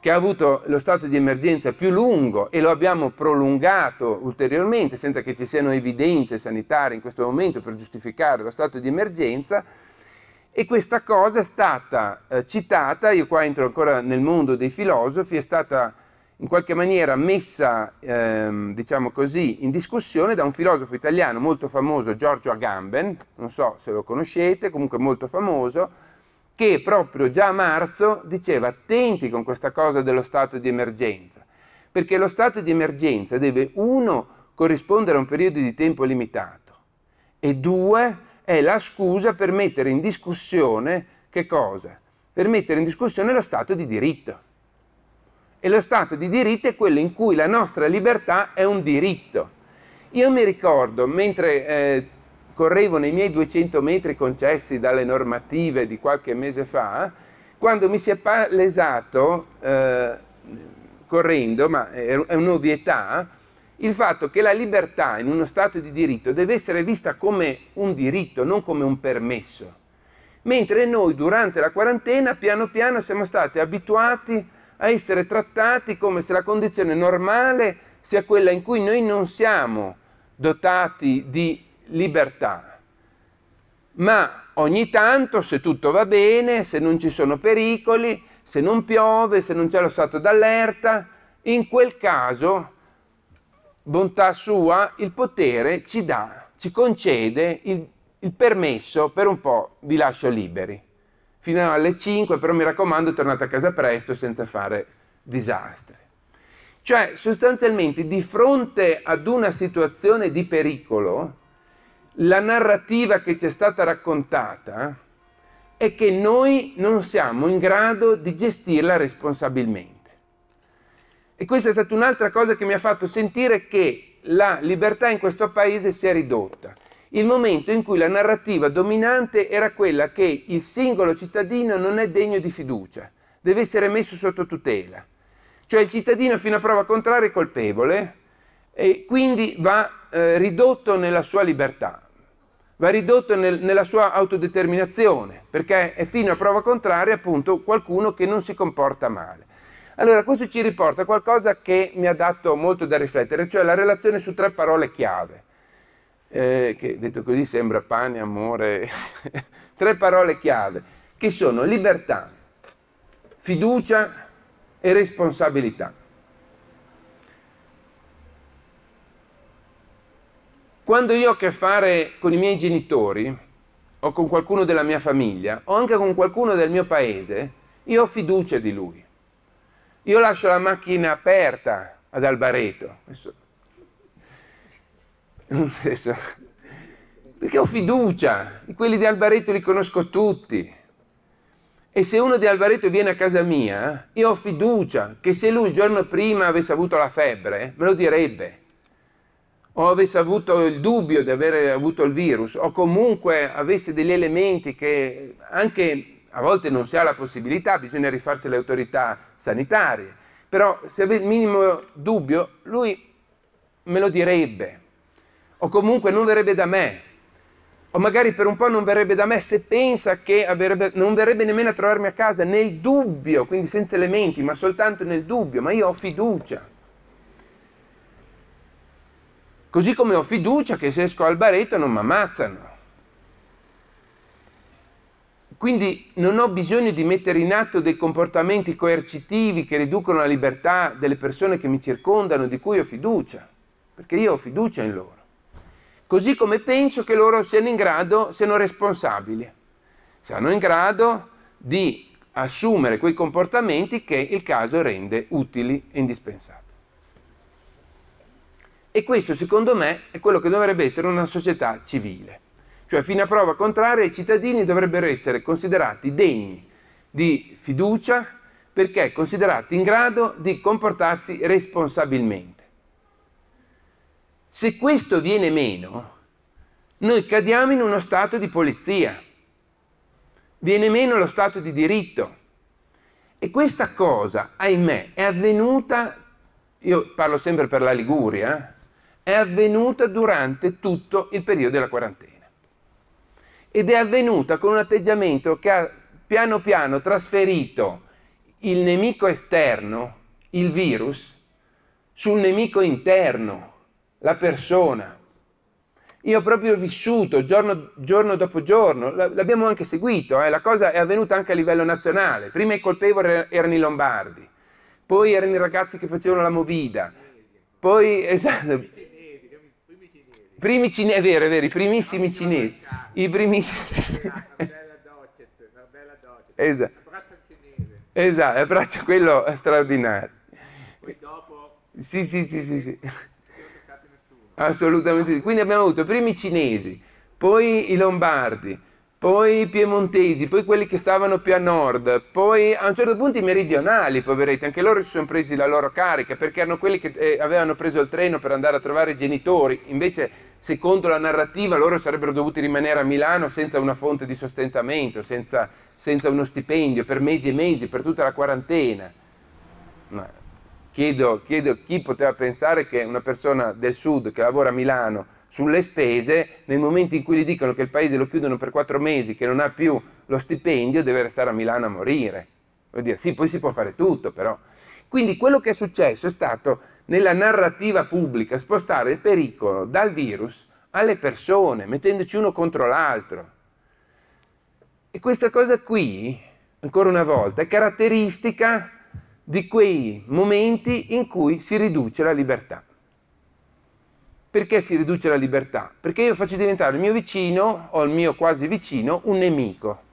Speaker 1: che ha avuto lo stato di emergenza più lungo e lo abbiamo prolungato ulteriormente senza che ci siano evidenze sanitarie in questo momento per giustificare lo stato di emergenza e questa cosa è stata eh, citata, io qua entro ancora nel mondo dei filosofi, è stata in qualche maniera messa, ehm, diciamo così, in discussione da un filosofo italiano molto famoso, Giorgio Agamben, non so se lo conoscete, comunque molto famoso, che proprio già a marzo diceva attenti con questa cosa dello stato di emergenza, perché lo stato di emergenza deve, uno, corrispondere a un periodo di tempo limitato e due, è la scusa per mettere in discussione che cosa? Per mettere in discussione lo stato di diritto. E lo stato di diritto è quello in cui la nostra libertà è un diritto. Io mi ricordo, mentre eh, correvo nei miei 200 metri concessi dalle normative di qualche mese fa, quando mi si è palesato, eh, correndo, ma è un'ovvietà, il fatto che la libertà in uno Stato di diritto deve essere vista come un diritto, non come un permesso. Mentre noi durante la quarantena piano piano siamo stati abituati a essere trattati come se la condizione normale sia quella in cui noi non siamo dotati di libertà. Ma ogni tanto, se tutto va bene, se non ci sono pericoli, se non piove, se non c'è lo stato d'allerta, in quel caso, bontà sua, il potere ci dà, ci concede il, il permesso per un po', vi lascio liberi. Fino alle 5, però mi raccomando, tornate a casa presto senza fare disastri. Cioè, sostanzialmente, di fronte ad una situazione di pericolo, la narrativa che ci è stata raccontata è che noi non siamo in grado di gestirla responsabilmente. E questa è stata un'altra cosa che mi ha fatto sentire che la libertà in questo paese si è ridotta. Il momento in cui la narrativa dominante era quella che il singolo cittadino non è degno di fiducia, deve essere messo sotto tutela. Cioè il cittadino fino a prova contraria è colpevole e quindi va eh, ridotto nella sua libertà va ridotto nel, nella sua autodeterminazione, perché è fino a prova contraria appunto qualcuno che non si comporta male. Allora, questo ci riporta a qualcosa che mi ha dato molto da riflettere, cioè la relazione su tre parole chiave, eh, che detto così sembra pane, amore, [laughs] tre parole chiave, che sono libertà, fiducia e responsabilità. Quando io ho a che fare con i miei genitori o con qualcuno della mia famiglia o anche con qualcuno del mio paese, io ho fiducia di lui. Io lascio la macchina aperta ad Albareto. Adesso, adesso, perché ho fiducia, quelli di Albareto li conosco tutti. E se uno di Albareto viene a casa mia, io ho fiducia che se lui il giorno prima avesse avuto la febbre, me lo direbbe o avesse avuto il dubbio di avere avuto il virus o comunque avesse degli elementi che anche a volte non si ha la possibilità, bisogna rifarsi alle autorità sanitarie, però se avesse il minimo dubbio lui me lo direbbe o comunque non verrebbe da me o magari per un po' non verrebbe da me se pensa che avrebbe, non verrebbe nemmeno a trovarmi a casa nel dubbio, quindi senza elementi, ma soltanto nel dubbio, ma io ho fiducia. Così come ho fiducia che se esco al baretto non mi ammazzano. Quindi non ho bisogno di mettere in atto dei comportamenti coercitivi che riducono la libertà delle persone che mi circondano, di cui ho fiducia, perché io ho fiducia in loro. Così come penso che loro siano in grado, siano responsabili, siano in grado di assumere quei comportamenti che il caso rende utili e indispensabili. E questo, secondo me, è quello che dovrebbe essere una società civile. Cioè, fino a prova contraria, i cittadini dovrebbero essere considerati degni di fiducia perché considerati in grado di comportarsi responsabilmente. Se questo viene meno, noi cadiamo in uno stato di polizia, viene meno lo stato di diritto. E questa cosa, ahimè, è avvenuta, io parlo sempre per la Liguria, è avvenuta durante tutto il periodo della quarantena. Ed è avvenuta con un atteggiamento che ha piano piano trasferito il nemico esterno, il virus, sul nemico interno, la persona. Io ho proprio vissuto giorno, giorno dopo giorno, l'abbiamo anche seguito, eh? la cosa è avvenuta anche a livello nazionale. Prima i colpevoli er-, erano i lombardi, poi erano i ragazzi che facevano la movida, poi [laughs] esatto, primi cinesi, è vero, è vero, i primissimi cinesi. I primissimi... [laughs] esatto. Esatto, il braccio quello straordinario. Poi dopo... Sì, sì, sì, sì. sì. [laughs] Assolutamente sì. Quindi abbiamo avuto i primi cinesi, poi i lombardi, poi i piemontesi, poi quelli che stavano più a nord, poi a un certo punto i meridionali, poveretti, anche loro si sono presi la loro carica perché erano quelli che eh, avevano preso il treno per andare a trovare i genitori, invece secondo la narrativa loro sarebbero dovuti rimanere a Milano senza una fonte di sostentamento, senza, senza uno stipendio per mesi e mesi, per tutta la quarantena. Ma chiedo, chiedo chi poteva pensare che una persona del sud che lavora a Milano sulle spese, nel momento in cui gli dicono che il paese lo chiudono per quattro mesi, che non ha più lo stipendio, deve restare a Milano a morire. Vuol dire, sì, poi si può fare tutto, però. Quindi quello che è successo è stato nella narrativa pubblica spostare il pericolo dal virus alle persone, mettendoci uno contro l'altro. E questa cosa qui, ancora una volta, è caratteristica di quei momenti in cui si riduce la libertà. Perché si riduce la libertà? Perché io faccio diventare il mio vicino o il mio quasi vicino un nemico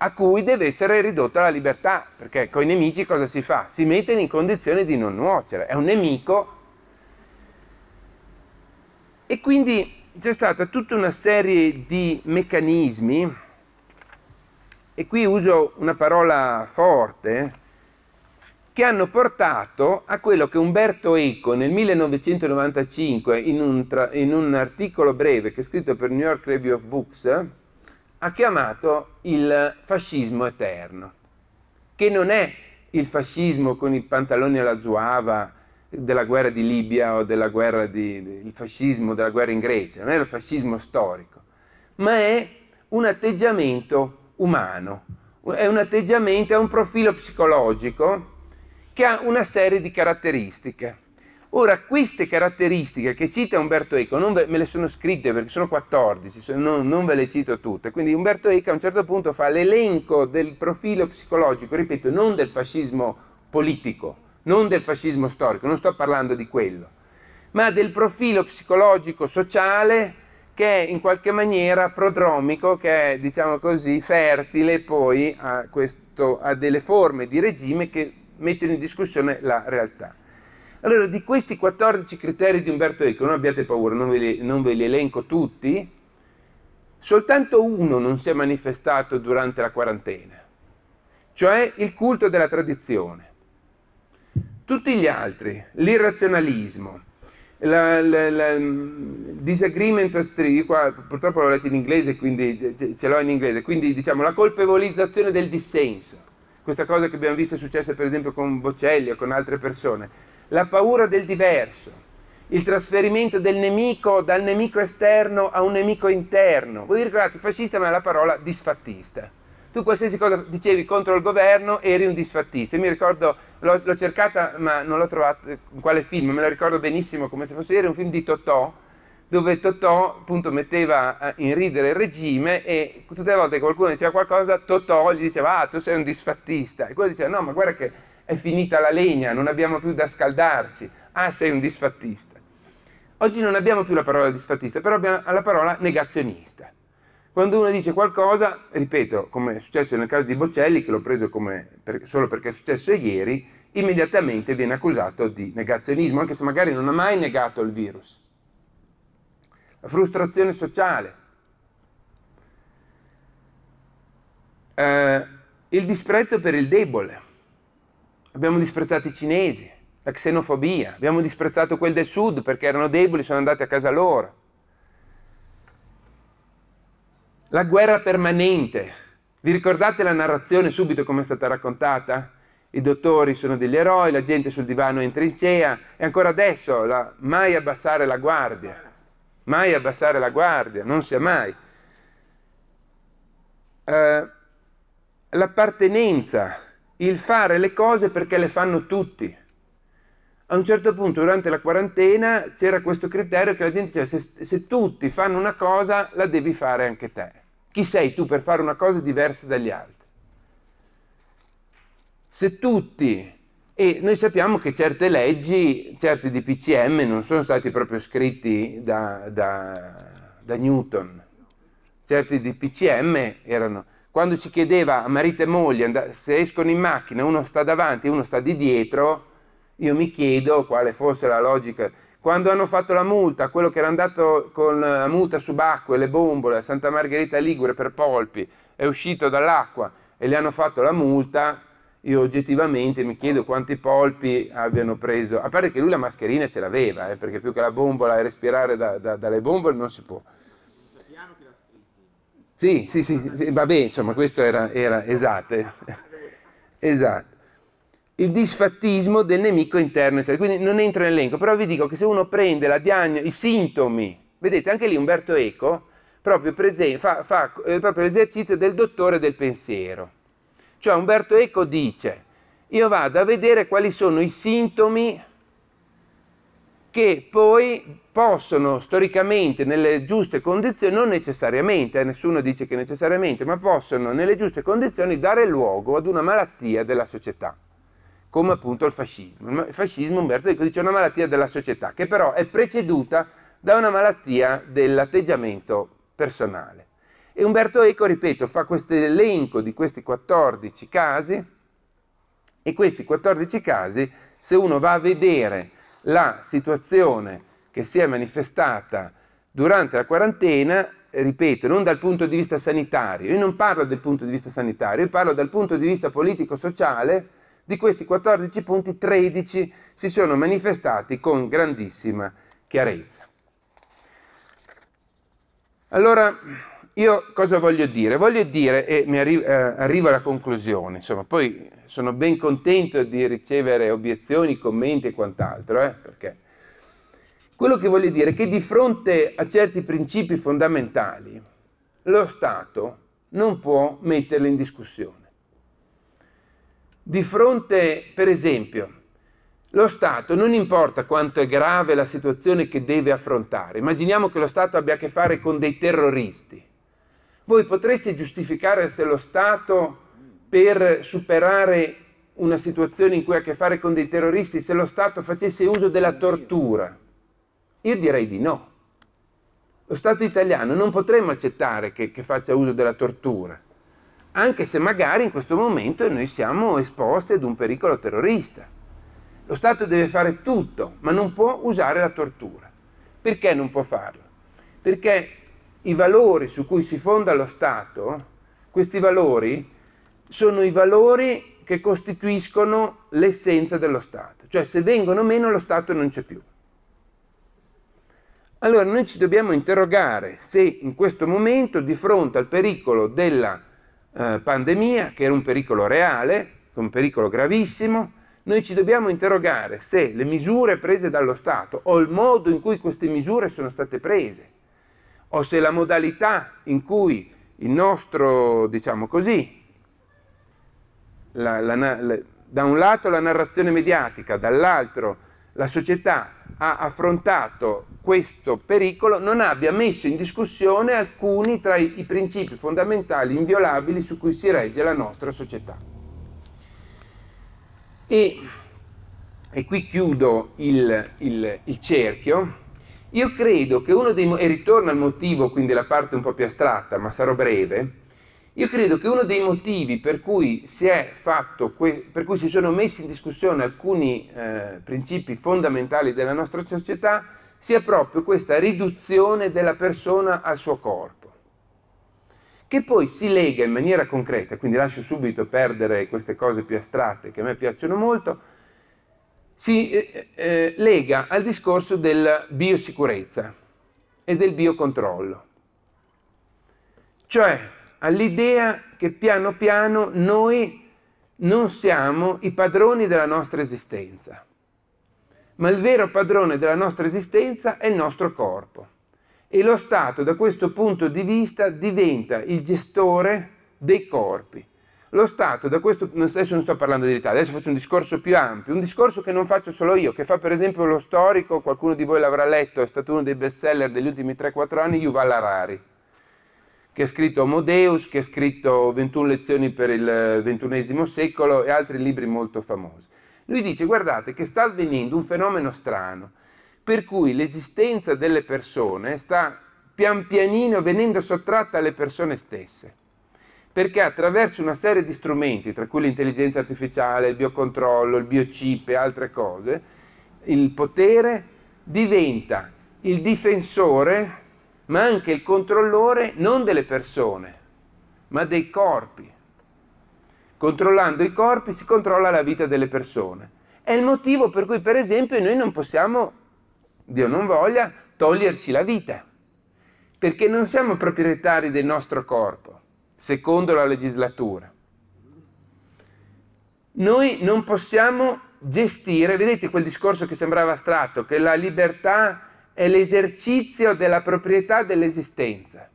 Speaker 1: a cui deve essere ridotta la libertà, perché con i nemici cosa si fa? Si mettono in condizione di non nuocere, è un nemico. E quindi c'è stata tutta una serie di meccanismi, e qui uso una parola forte, che hanno portato a quello che Umberto Eco nel 1995, in un, in un articolo breve che è scritto per New York Review of Books, ha chiamato il fascismo eterno, che non è il fascismo con i pantaloni alla zuava della guerra di Libia o della guerra di, il fascismo della guerra in Grecia, non è il fascismo storico, ma è un atteggiamento umano, è un atteggiamento, è un profilo psicologico che ha una serie di caratteristiche. Ora, queste caratteristiche che cita Umberto Eco, non ve, me le sono scritte perché sono 14, non, non, ve le cito tutte, quindi Umberto Eco a un certo punto fa l'elenco del profilo psicologico, ripeto, non del fascismo politico, non del fascismo storico, non sto parlando di quello, ma del profilo psicologico-sociale che è in qualche maniera prodromico, che è, diciamo così, fertile poi a, questo, a delle forme di regime che mettono in discussione la realtà. Allora, di questi 14 criteri di Umberto Eco, non abbiate paura, non ve, li, non ve li elenco tutti, soltanto uno non si è manifestato durante la quarantena, cioè il culto della tradizione. Tutti gli altri, l'irrazionalismo, il mm, disagreement stri, qua purtroppo l'ho letto in inglese, quindi ce l'ho in inglese, quindi diciamo la colpevolizzazione del dissenso, questa cosa che abbiamo visto è successa per esempio con Boccelli o con altre persone, la paura del diverso, il trasferimento del nemico dal nemico esterno a un nemico interno. Voi ricordate, il fascista ma è la parola disfattista. Tu qualsiasi cosa dicevi contro il governo eri un disfattista. Io mi ricordo, l'ho, l'ho cercata ma non l'ho trovata in quale film, me la ricordo benissimo come se fosse ieri, un film di Totò, dove Totò appunto metteva eh, in ridere il regime e tutte le volte che qualcuno diceva qualcosa, Totò gli diceva ah tu sei un disfattista. E quello diceva no ma guarda che è finita la legna, non abbiamo più da scaldarci, ah sei un disfattista. Oggi non abbiamo più la parola disfattista, però abbiamo la parola negazionista. Quando uno dice qualcosa, ripeto, come è successo nel caso di Boccelli, che l'ho preso per, solo perché è successo ieri, immediatamente viene accusato di negazionismo, anche se magari non ha mai negato il virus. La frustrazione sociale. Eh, il disprezzo per il debole. Abbiamo disprezzato i cinesi, la xenofobia, abbiamo disprezzato quelli del sud perché erano deboli, e sono andati a casa loro. La guerra permanente. Vi ricordate la narrazione subito come è stata raccontata? I dottori sono degli eroi, la gente sul divano è in trincea e ancora adesso la, mai abbassare la guardia, mai abbassare la guardia, non sia mai. Eh, l'appartenenza il fare le cose perché le fanno tutti. A un certo punto durante la quarantena c'era questo criterio che la gente diceva se, se tutti fanno una cosa la devi fare anche te. Chi sei tu per fare una cosa diversa dagli altri? Se tutti e noi sappiamo che certe leggi, certi DPCM, non sono stati proprio scritti da, da, da Newton. Certi DPCM erano... Quando si chiedeva a marito e moglie se escono in macchina, uno sta davanti e uno sta di dietro, io mi chiedo quale fosse la logica. Quando hanno fatto la multa, quello che era andato con la multa subacquea, e le bombole a Santa Margherita Ligure per polpi, è uscito dall'acqua e le hanno fatto la multa, io oggettivamente mi chiedo quanti polpi abbiano preso, a parte che lui la mascherina ce l'aveva, eh, perché più che la bombola e respirare da, da, dalle bombole non si può. Sì, sì, sì, sì, vabbè, insomma, questo era, era esatto. esatto. Il disfattismo del nemico interno, quindi non entra in elenco, però vi dico che se uno prende la diagnosi, i sintomi, vedete anche lì Umberto Eco proprio fa, fa eh, proprio l'esercizio del dottore del pensiero. Cioè Umberto Eco dice, io vado a vedere quali sono i sintomi che poi possono storicamente, nelle giuste condizioni, non necessariamente, eh, nessuno dice che necessariamente, ma possono nelle giuste condizioni dare luogo ad una malattia della società, come appunto il fascismo. Il fascismo, Umberto Eco dice, è una malattia della società, che però è preceduta da una malattia dell'atteggiamento personale. E Umberto Eco, ripeto, fa questo elenco di questi 14 casi e questi 14 casi, se uno va a vedere la situazione che si è manifestata durante la quarantena, ripeto, non dal punto di vista sanitario, io non parlo dal punto di vista sanitario, io parlo dal punto di vista politico-sociale, di questi 14 punti 13 si sono manifestati con grandissima chiarezza. Allora, io cosa voglio dire? Voglio dire, e mi arri- eh, arrivo alla conclusione, insomma, poi sono ben contento di ricevere obiezioni, commenti e quant'altro, eh, perché quello che voglio dire è che di fronte a certi principi fondamentali lo Stato non può metterli in discussione. Di fronte, per esempio, lo Stato non importa quanto è grave la situazione che deve affrontare, immaginiamo che lo Stato abbia a che fare con dei terroristi voi potreste giustificare se lo Stato per superare una situazione in cui ha a che fare con dei terroristi, se lo Stato facesse uso della tortura? Io direi di no. Lo Stato italiano non potremmo accettare che, che faccia uso della tortura, anche se magari in questo momento noi siamo esposti ad un pericolo terrorista. Lo Stato deve fare tutto, ma non può usare la tortura. Perché non può farlo? Perché i valori su cui si fonda lo Stato, questi valori sono i valori che costituiscono l'essenza dello Stato, cioè se vengono meno lo Stato non c'è più. Allora noi ci dobbiamo interrogare se in questo momento di fronte al pericolo della eh, pandemia, che era un pericolo reale, un pericolo gravissimo, noi ci dobbiamo interrogare se le misure prese dallo Stato o il modo in cui queste misure sono state prese o se la modalità in cui il nostro, diciamo così, la, la, la, da un lato la narrazione mediatica, dall'altro la società ha affrontato questo pericolo, non abbia messo in discussione alcuni tra i, i principi fondamentali inviolabili su cui si regge la nostra società. E, e qui chiudo il, il, il cerchio io credo che uno dei mo- e ritorno al motivo, quindi la parte un po' più astratta, ma sarò breve. Io credo che uno dei motivi per cui si, que- per cui si sono messi in discussione alcuni eh, principi fondamentali della nostra società sia proprio questa riduzione della persona al suo corpo, che poi si lega in maniera concreta, quindi lascio subito perdere queste cose più astratte che a me piacciono molto, si eh, eh, lega al discorso della biosicurezza e del biocontrollo, cioè all'idea che piano piano noi non siamo i padroni della nostra esistenza, ma il vero padrone della nostra esistenza è il nostro corpo e lo Stato da questo punto di vista diventa il gestore dei corpi, lo Stato, da questo adesso non sto parlando dell'Italia, adesso faccio un discorso più ampio, un discorso che non faccio solo io, che fa per esempio lo storico, qualcuno di voi l'avrà letto, è stato uno dei best seller degli ultimi 3-4 anni, Yuval Harari, che ha scritto Modeus, che ha scritto 21 lezioni per il XXI eh, secolo e altri libri molto famosi. Lui dice, guardate che sta avvenendo un fenomeno strano, per cui l'esistenza delle persone sta pian pianino venendo sottratta alle persone stesse perché attraverso una serie di strumenti, tra cui l'intelligenza artificiale, il biocontrollo, il biochip e altre cose, il potere diventa il difensore, ma anche il controllore non delle persone, ma dei corpi. Controllando i corpi si controlla la vita delle persone. È il motivo per cui, per esempio, noi non possiamo, Dio non voglia, toglierci la vita, perché non siamo proprietari del nostro corpo secondo la legislatura. Noi non possiamo gestire, vedete quel discorso che sembrava astratto, che la libertà è l'esercizio della proprietà dell'esistenza.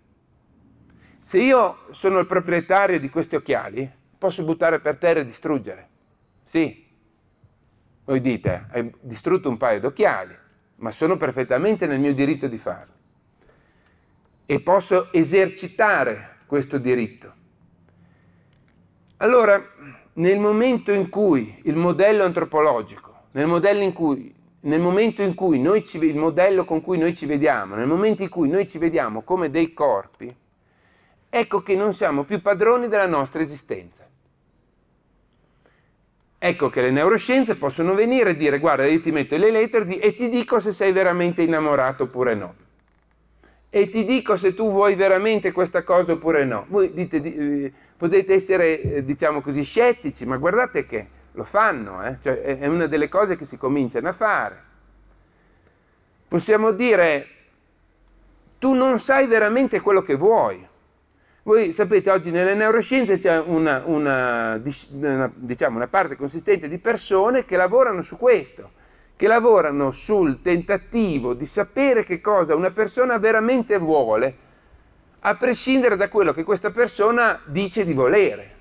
Speaker 1: Se io sono il proprietario di questi occhiali, posso buttare per terra e distruggere. Sì, voi dite, hai distrutto un paio di occhiali, ma sono perfettamente nel mio diritto di farlo. E posso esercitare questo diritto. Allora, nel momento in cui il modello antropologico, nel, modello cui, nel momento in cui noi ci, il modello con cui noi ci vediamo, nel momento in cui noi ci vediamo come dei corpi, ecco che non siamo più padroni della nostra esistenza. Ecco che le neuroscienze possono venire e dire guarda io ti metto le lettere e ti dico se sei veramente innamorato oppure no e ti dico se tu vuoi veramente questa cosa oppure no. Voi dite, di, eh, potete essere, eh, diciamo così, scettici, ma guardate che lo fanno, eh? cioè, è una delle cose che si cominciano a fare. Possiamo dire, tu non sai veramente quello che vuoi. Voi sapete, oggi nelle neuroscienze c'è una, una, diciamo, una parte consistente di persone che lavorano su questo che lavorano sul tentativo di sapere che cosa una persona veramente vuole, a prescindere da quello che questa persona dice di volere.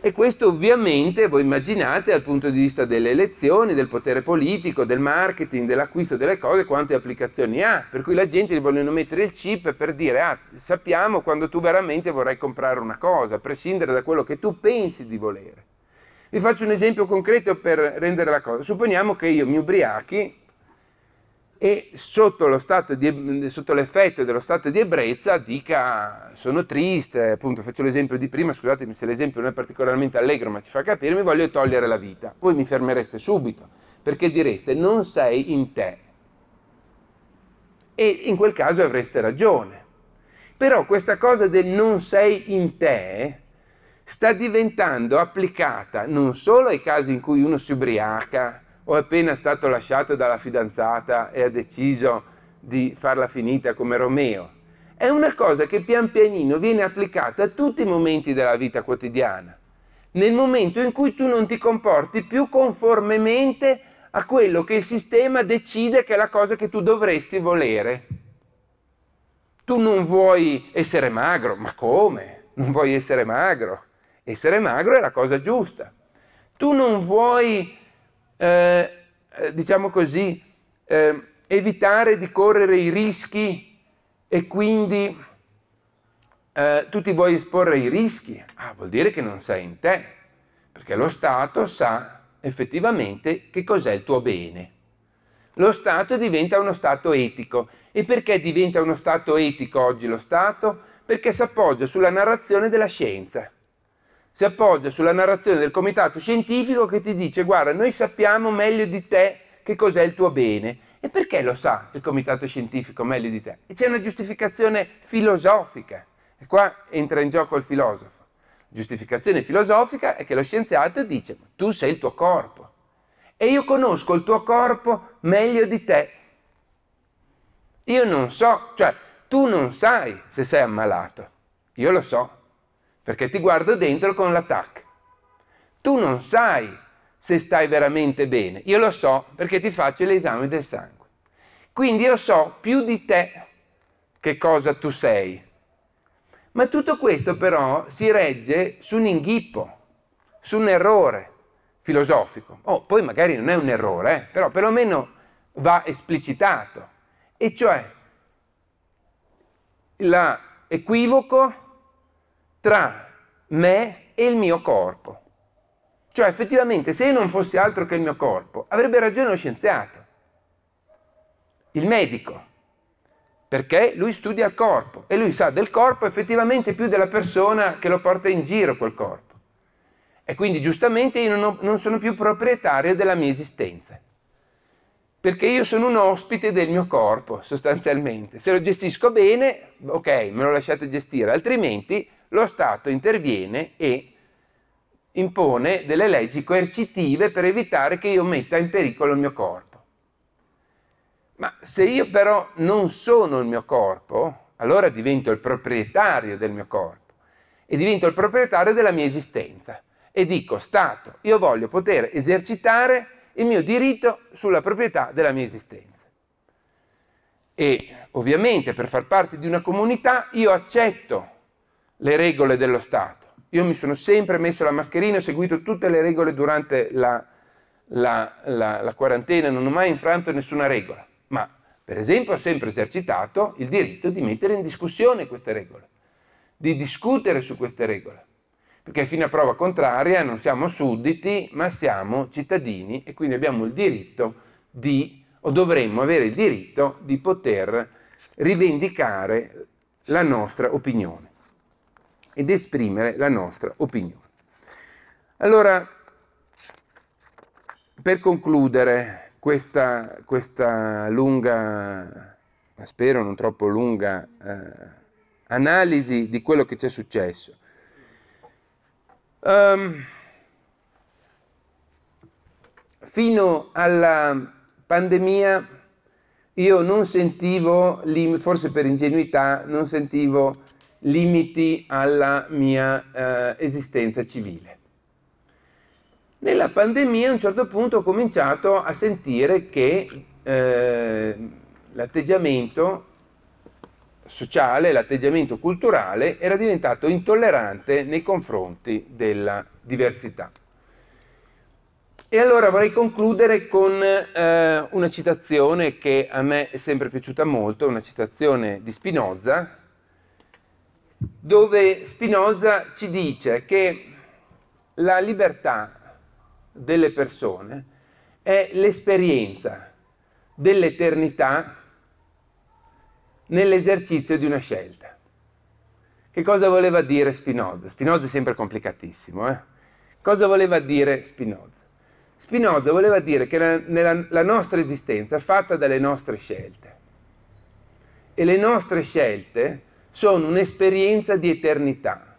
Speaker 1: E questo ovviamente, voi immaginate, dal punto di vista delle elezioni, del potere politico, del marketing, dell'acquisto delle cose, quante applicazioni ha. Per cui la gente gli vogliono mettere il chip per dire, ah, sappiamo quando tu veramente vorrai comprare una cosa, a prescindere da quello che tu pensi di volere. Vi faccio un esempio concreto per rendere la cosa. Supponiamo che io mi ubriachi e sotto, l'effetto dello stato di ebbrezza dica sono triste, appunto faccio l'esempio di prima, scusatemi se l'esempio non è particolarmente allegro ma ci fa capire, mi voglio togliere la vita. Voi mi fermereste subito perché direste non sei in te. E in quel caso avreste ragione. Però questa cosa del non sei in te sta diventando applicata non solo ai casi in cui uno si ubriaca o è appena stato lasciato dalla fidanzata e ha deciso di farla finita come Romeo, è una cosa che pian pianino viene applicata a tutti i momenti della vita quotidiana, nel momento in cui tu non ti comporti più conformemente a quello che il sistema decide che è la cosa che tu dovresti volere. Tu non vuoi essere magro, ma come? Non vuoi essere magro? Essere magro è la cosa giusta. Tu non vuoi, eh, eh, diciamo così, eh, evitare di correre i rischi e quindi eh, tu ti vuoi esporre ai rischi. Ah, vuol dire che non sei in te, perché lo Stato sa effettivamente che cos'è il tuo bene. Lo Stato diventa uno Stato etico. E perché diventa uno Stato etico oggi lo Stato? Perché si appoggia sulla narrazione della scienza si appoggia sulla narrazione del comitato scientifico che ti dice guarda, noi sappiamo meglio di te che cos'è il tuo bene. E perché lo sa il comitato scientifico meglio di te? E c'è una giustificazione filosofica. E qua entra in gioco il filosofo. giustificazione filosofica è che lo scienziato dice tu sei il tuo corpo e io conosco il tuo corpo meglio di te. Io non so, cioè tu non sai se sei ammalato, io lo so perché ti guardo dentro con l'attacco. Tu non sai se stai veramente bene, io lo so perché ti faccio l'esame del sangue. Quindi io so più di te che cosa tu sei. Ma tutto questo però si regge su un inghippo, su un errore filosofico. Oh, poi magari non è un errore, eh, però perlomeno va esplicitato. E cioè l'equivoco tra me e il mio corpo. Cioè effettivamente se io non fossi altro che il mio corpo, avrebbe ragione lo scienziato, il medico, perché lui studia il corpo e lui sa del corpo effettivamente più della persona che lo porta in giro quel corpo. E quindi giustamente io non, ho, non sono più proprietario della mia esistenza perché io sono un ospite del mio corpo sostanzialmente. Se lo gestisco bene, ok, me lo lasciate gestire, altrimenti lo Stato interviene e impone delle leggi coercitive per evitare che io metta in pericolo il mio corpo. Ma se io però non sono il mio corpo, allora divento il proprietario del mio corpo e divento il proprietario della mia esistenza e dico Stato, io voglio poter esercitare il mio diritto sulla proprietà della mia esistenza. E ovviamente per far parte di una comunità io accetto le regole dello Stato. Io mi sono sempre messo la mascherina, ho seguito tutte le regole durante la, la, la, la quarantena, non ho mai infranto nessuna regola, ma per esempio ho sempre esercitato il diritto di mettere in discussione queste regole, di discutere su queste regole, perché fino a prova contraria non siamo sudditi, ma siamo cittadini e quindi abbiamo il diritto di, o dovremmo avere il diritto di poter rivendicare la nostra opinione ed esprimere la nostra opinione. Allora, per concludere questa, questa lunga, ma spero non troppo lunga, eh, analisi di quello che ci è successo, um, fino alla pandemia io non sentivo, forse per ingenuità, non sentivo limiti alla mia eh, esistenza civile. Nella pandemia a un certo punto ho cominciato a sentire che eh, l'atteggiamento sociale, l'atteggiamento culturale era diventato intollerante nei confronti della diversità. E allora vorrei concludere con eh, una citazione che a me è sempre piaciuta molto, una citazione di Spinoza, dove Spinoza ci dice che la libertà delle persone è l'esperienza dell'eternità nell'esercizio di una scelta. Che cosa voleva dire Spinoza? Spinoza è sempre complicatissimo. Eh? Cosa voleva dire Spinoza? Spinoza voleva dire che la, nella, la nostra esistenza è fatta dalle nostre scelte e le nostre scelte sono un'esperienza di eternità,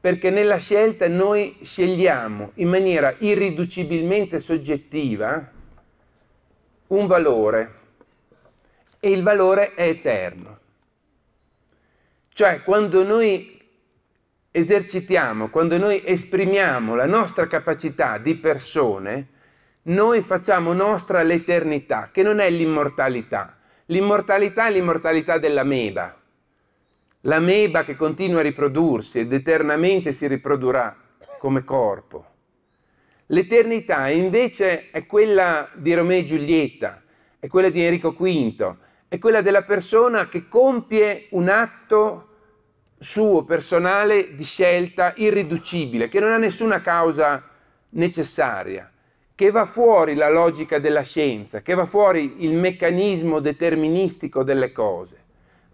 Speaker 1: perché nella scelta noi scegliamo in maniera irriducibilmente soggettiva un valore e il valore è eterno. Cioè quando noi esercitiamo, quando noi esprimiamo la nostra capacità di persone, noi facciamo nostra l'eternità, che non è l'immortalità. L'immortalità è l'immortalità della meba l'ameba che continua a riprodursi ed eternamente si riprodurrà come corpo. L'eternità invece è quella di Romeo e Giulietta, è quella di Enrico V, è quella della persona che compie un atto suo personale di scelta irriducibile, che non ha nessuna causa necessaria, che va fuori la logica della scienza, che va fuori il meccanismo deterministico delle cose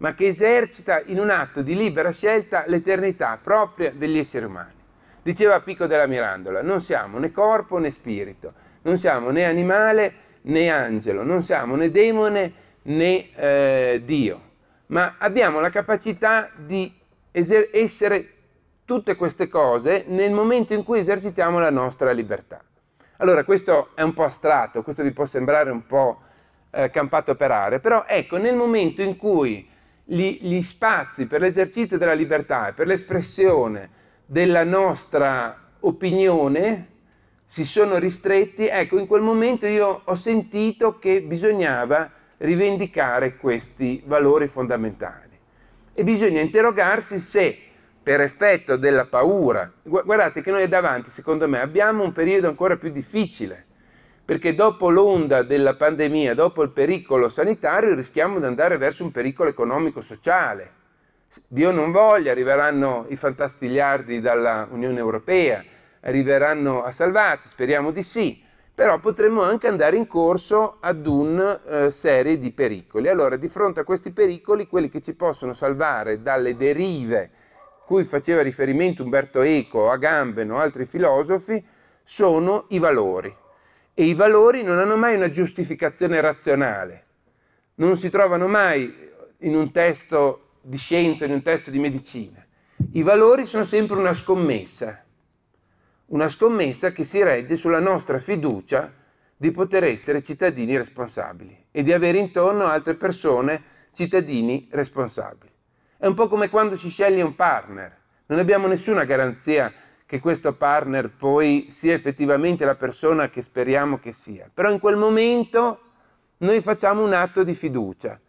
Speaker 1: ma che esercita in un atto di libera scelta l'eternità propria degli esseri umani. Diceva Pico della Mirandola, non siamo né corpo né spirito, non siamo né animale né angelo, non siamo né demone né eh, Dio, ma abbiamo la capacità di essere tutte queste cose nel momento in cui esercitiamo la nostra libertà. Allora, questo è un po' astratto, questo vi può sembrare un po' eh, campato per aria, però ecco, nel momento in cui gli, gli spazi per l'esercizio della libertà e per l'espressione della nostra opinione si sono ristretti, ecco, in quel momento io ho sentito che bisognava rivendicare questi valori fondamentali. E bisogna interrogarsi se per effetto della paura, guardate che noi davanti, secondo me, abbiamo un periodo ancora più difficile perché dopo l'onda della pandemia, dopo il pericolo sanitario, rischiamo di andare verso un pericolo economico-sociale. Dio non voglia, arriveranno i fantastigliardi Unione Europea, arriveranno a salvarci, speriamo di sì, però potremmo anche andare in corso ad una eh, serie di pericoli. Allora, di fronte a questi pericoli, quelli che ci possono salvare dalle derive cui faceva riferimento Umberto Eco, Agamben o altri filosofi, sono i valori e i valori non hanno mai una giustificazione razionale, non si trovano mai in un testo di scienza, in un testo di medicina. I valori sono sempre una scommessa, una scommessa che si regge sulla nostra fiducia di poter essere cittadini responsabili e di avere intorno altre persone cittadini responsabili. È un po' come quando si sceglie un partner, non abbiamo nessuna garanzia che questo partner poi sia effettivamente la persona che speriamo che sia. Però in quel momento noi facciamo un atto di fiducia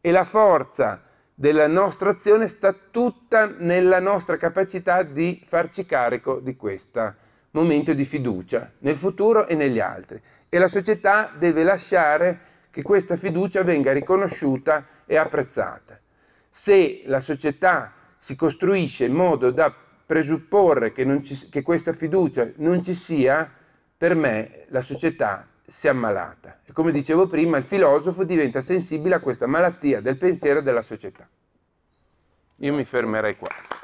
Speaker 1: e la forza della nostra azione sta tutta nella nostra capacità di farci carico di questo momento di fiducia nel futuro e negli altri. E la società deve lasciare che questa fiducia venga riconosciuta e apprezzata. Se la società si costruisce in modo da presupporre che, ci, che questa fiducia non ci sia, per me la società si è ammalata. E come dicevo prima, il filosofo diventa sensibile a questa malattia del pensiero della società. Io mi fermerei qua.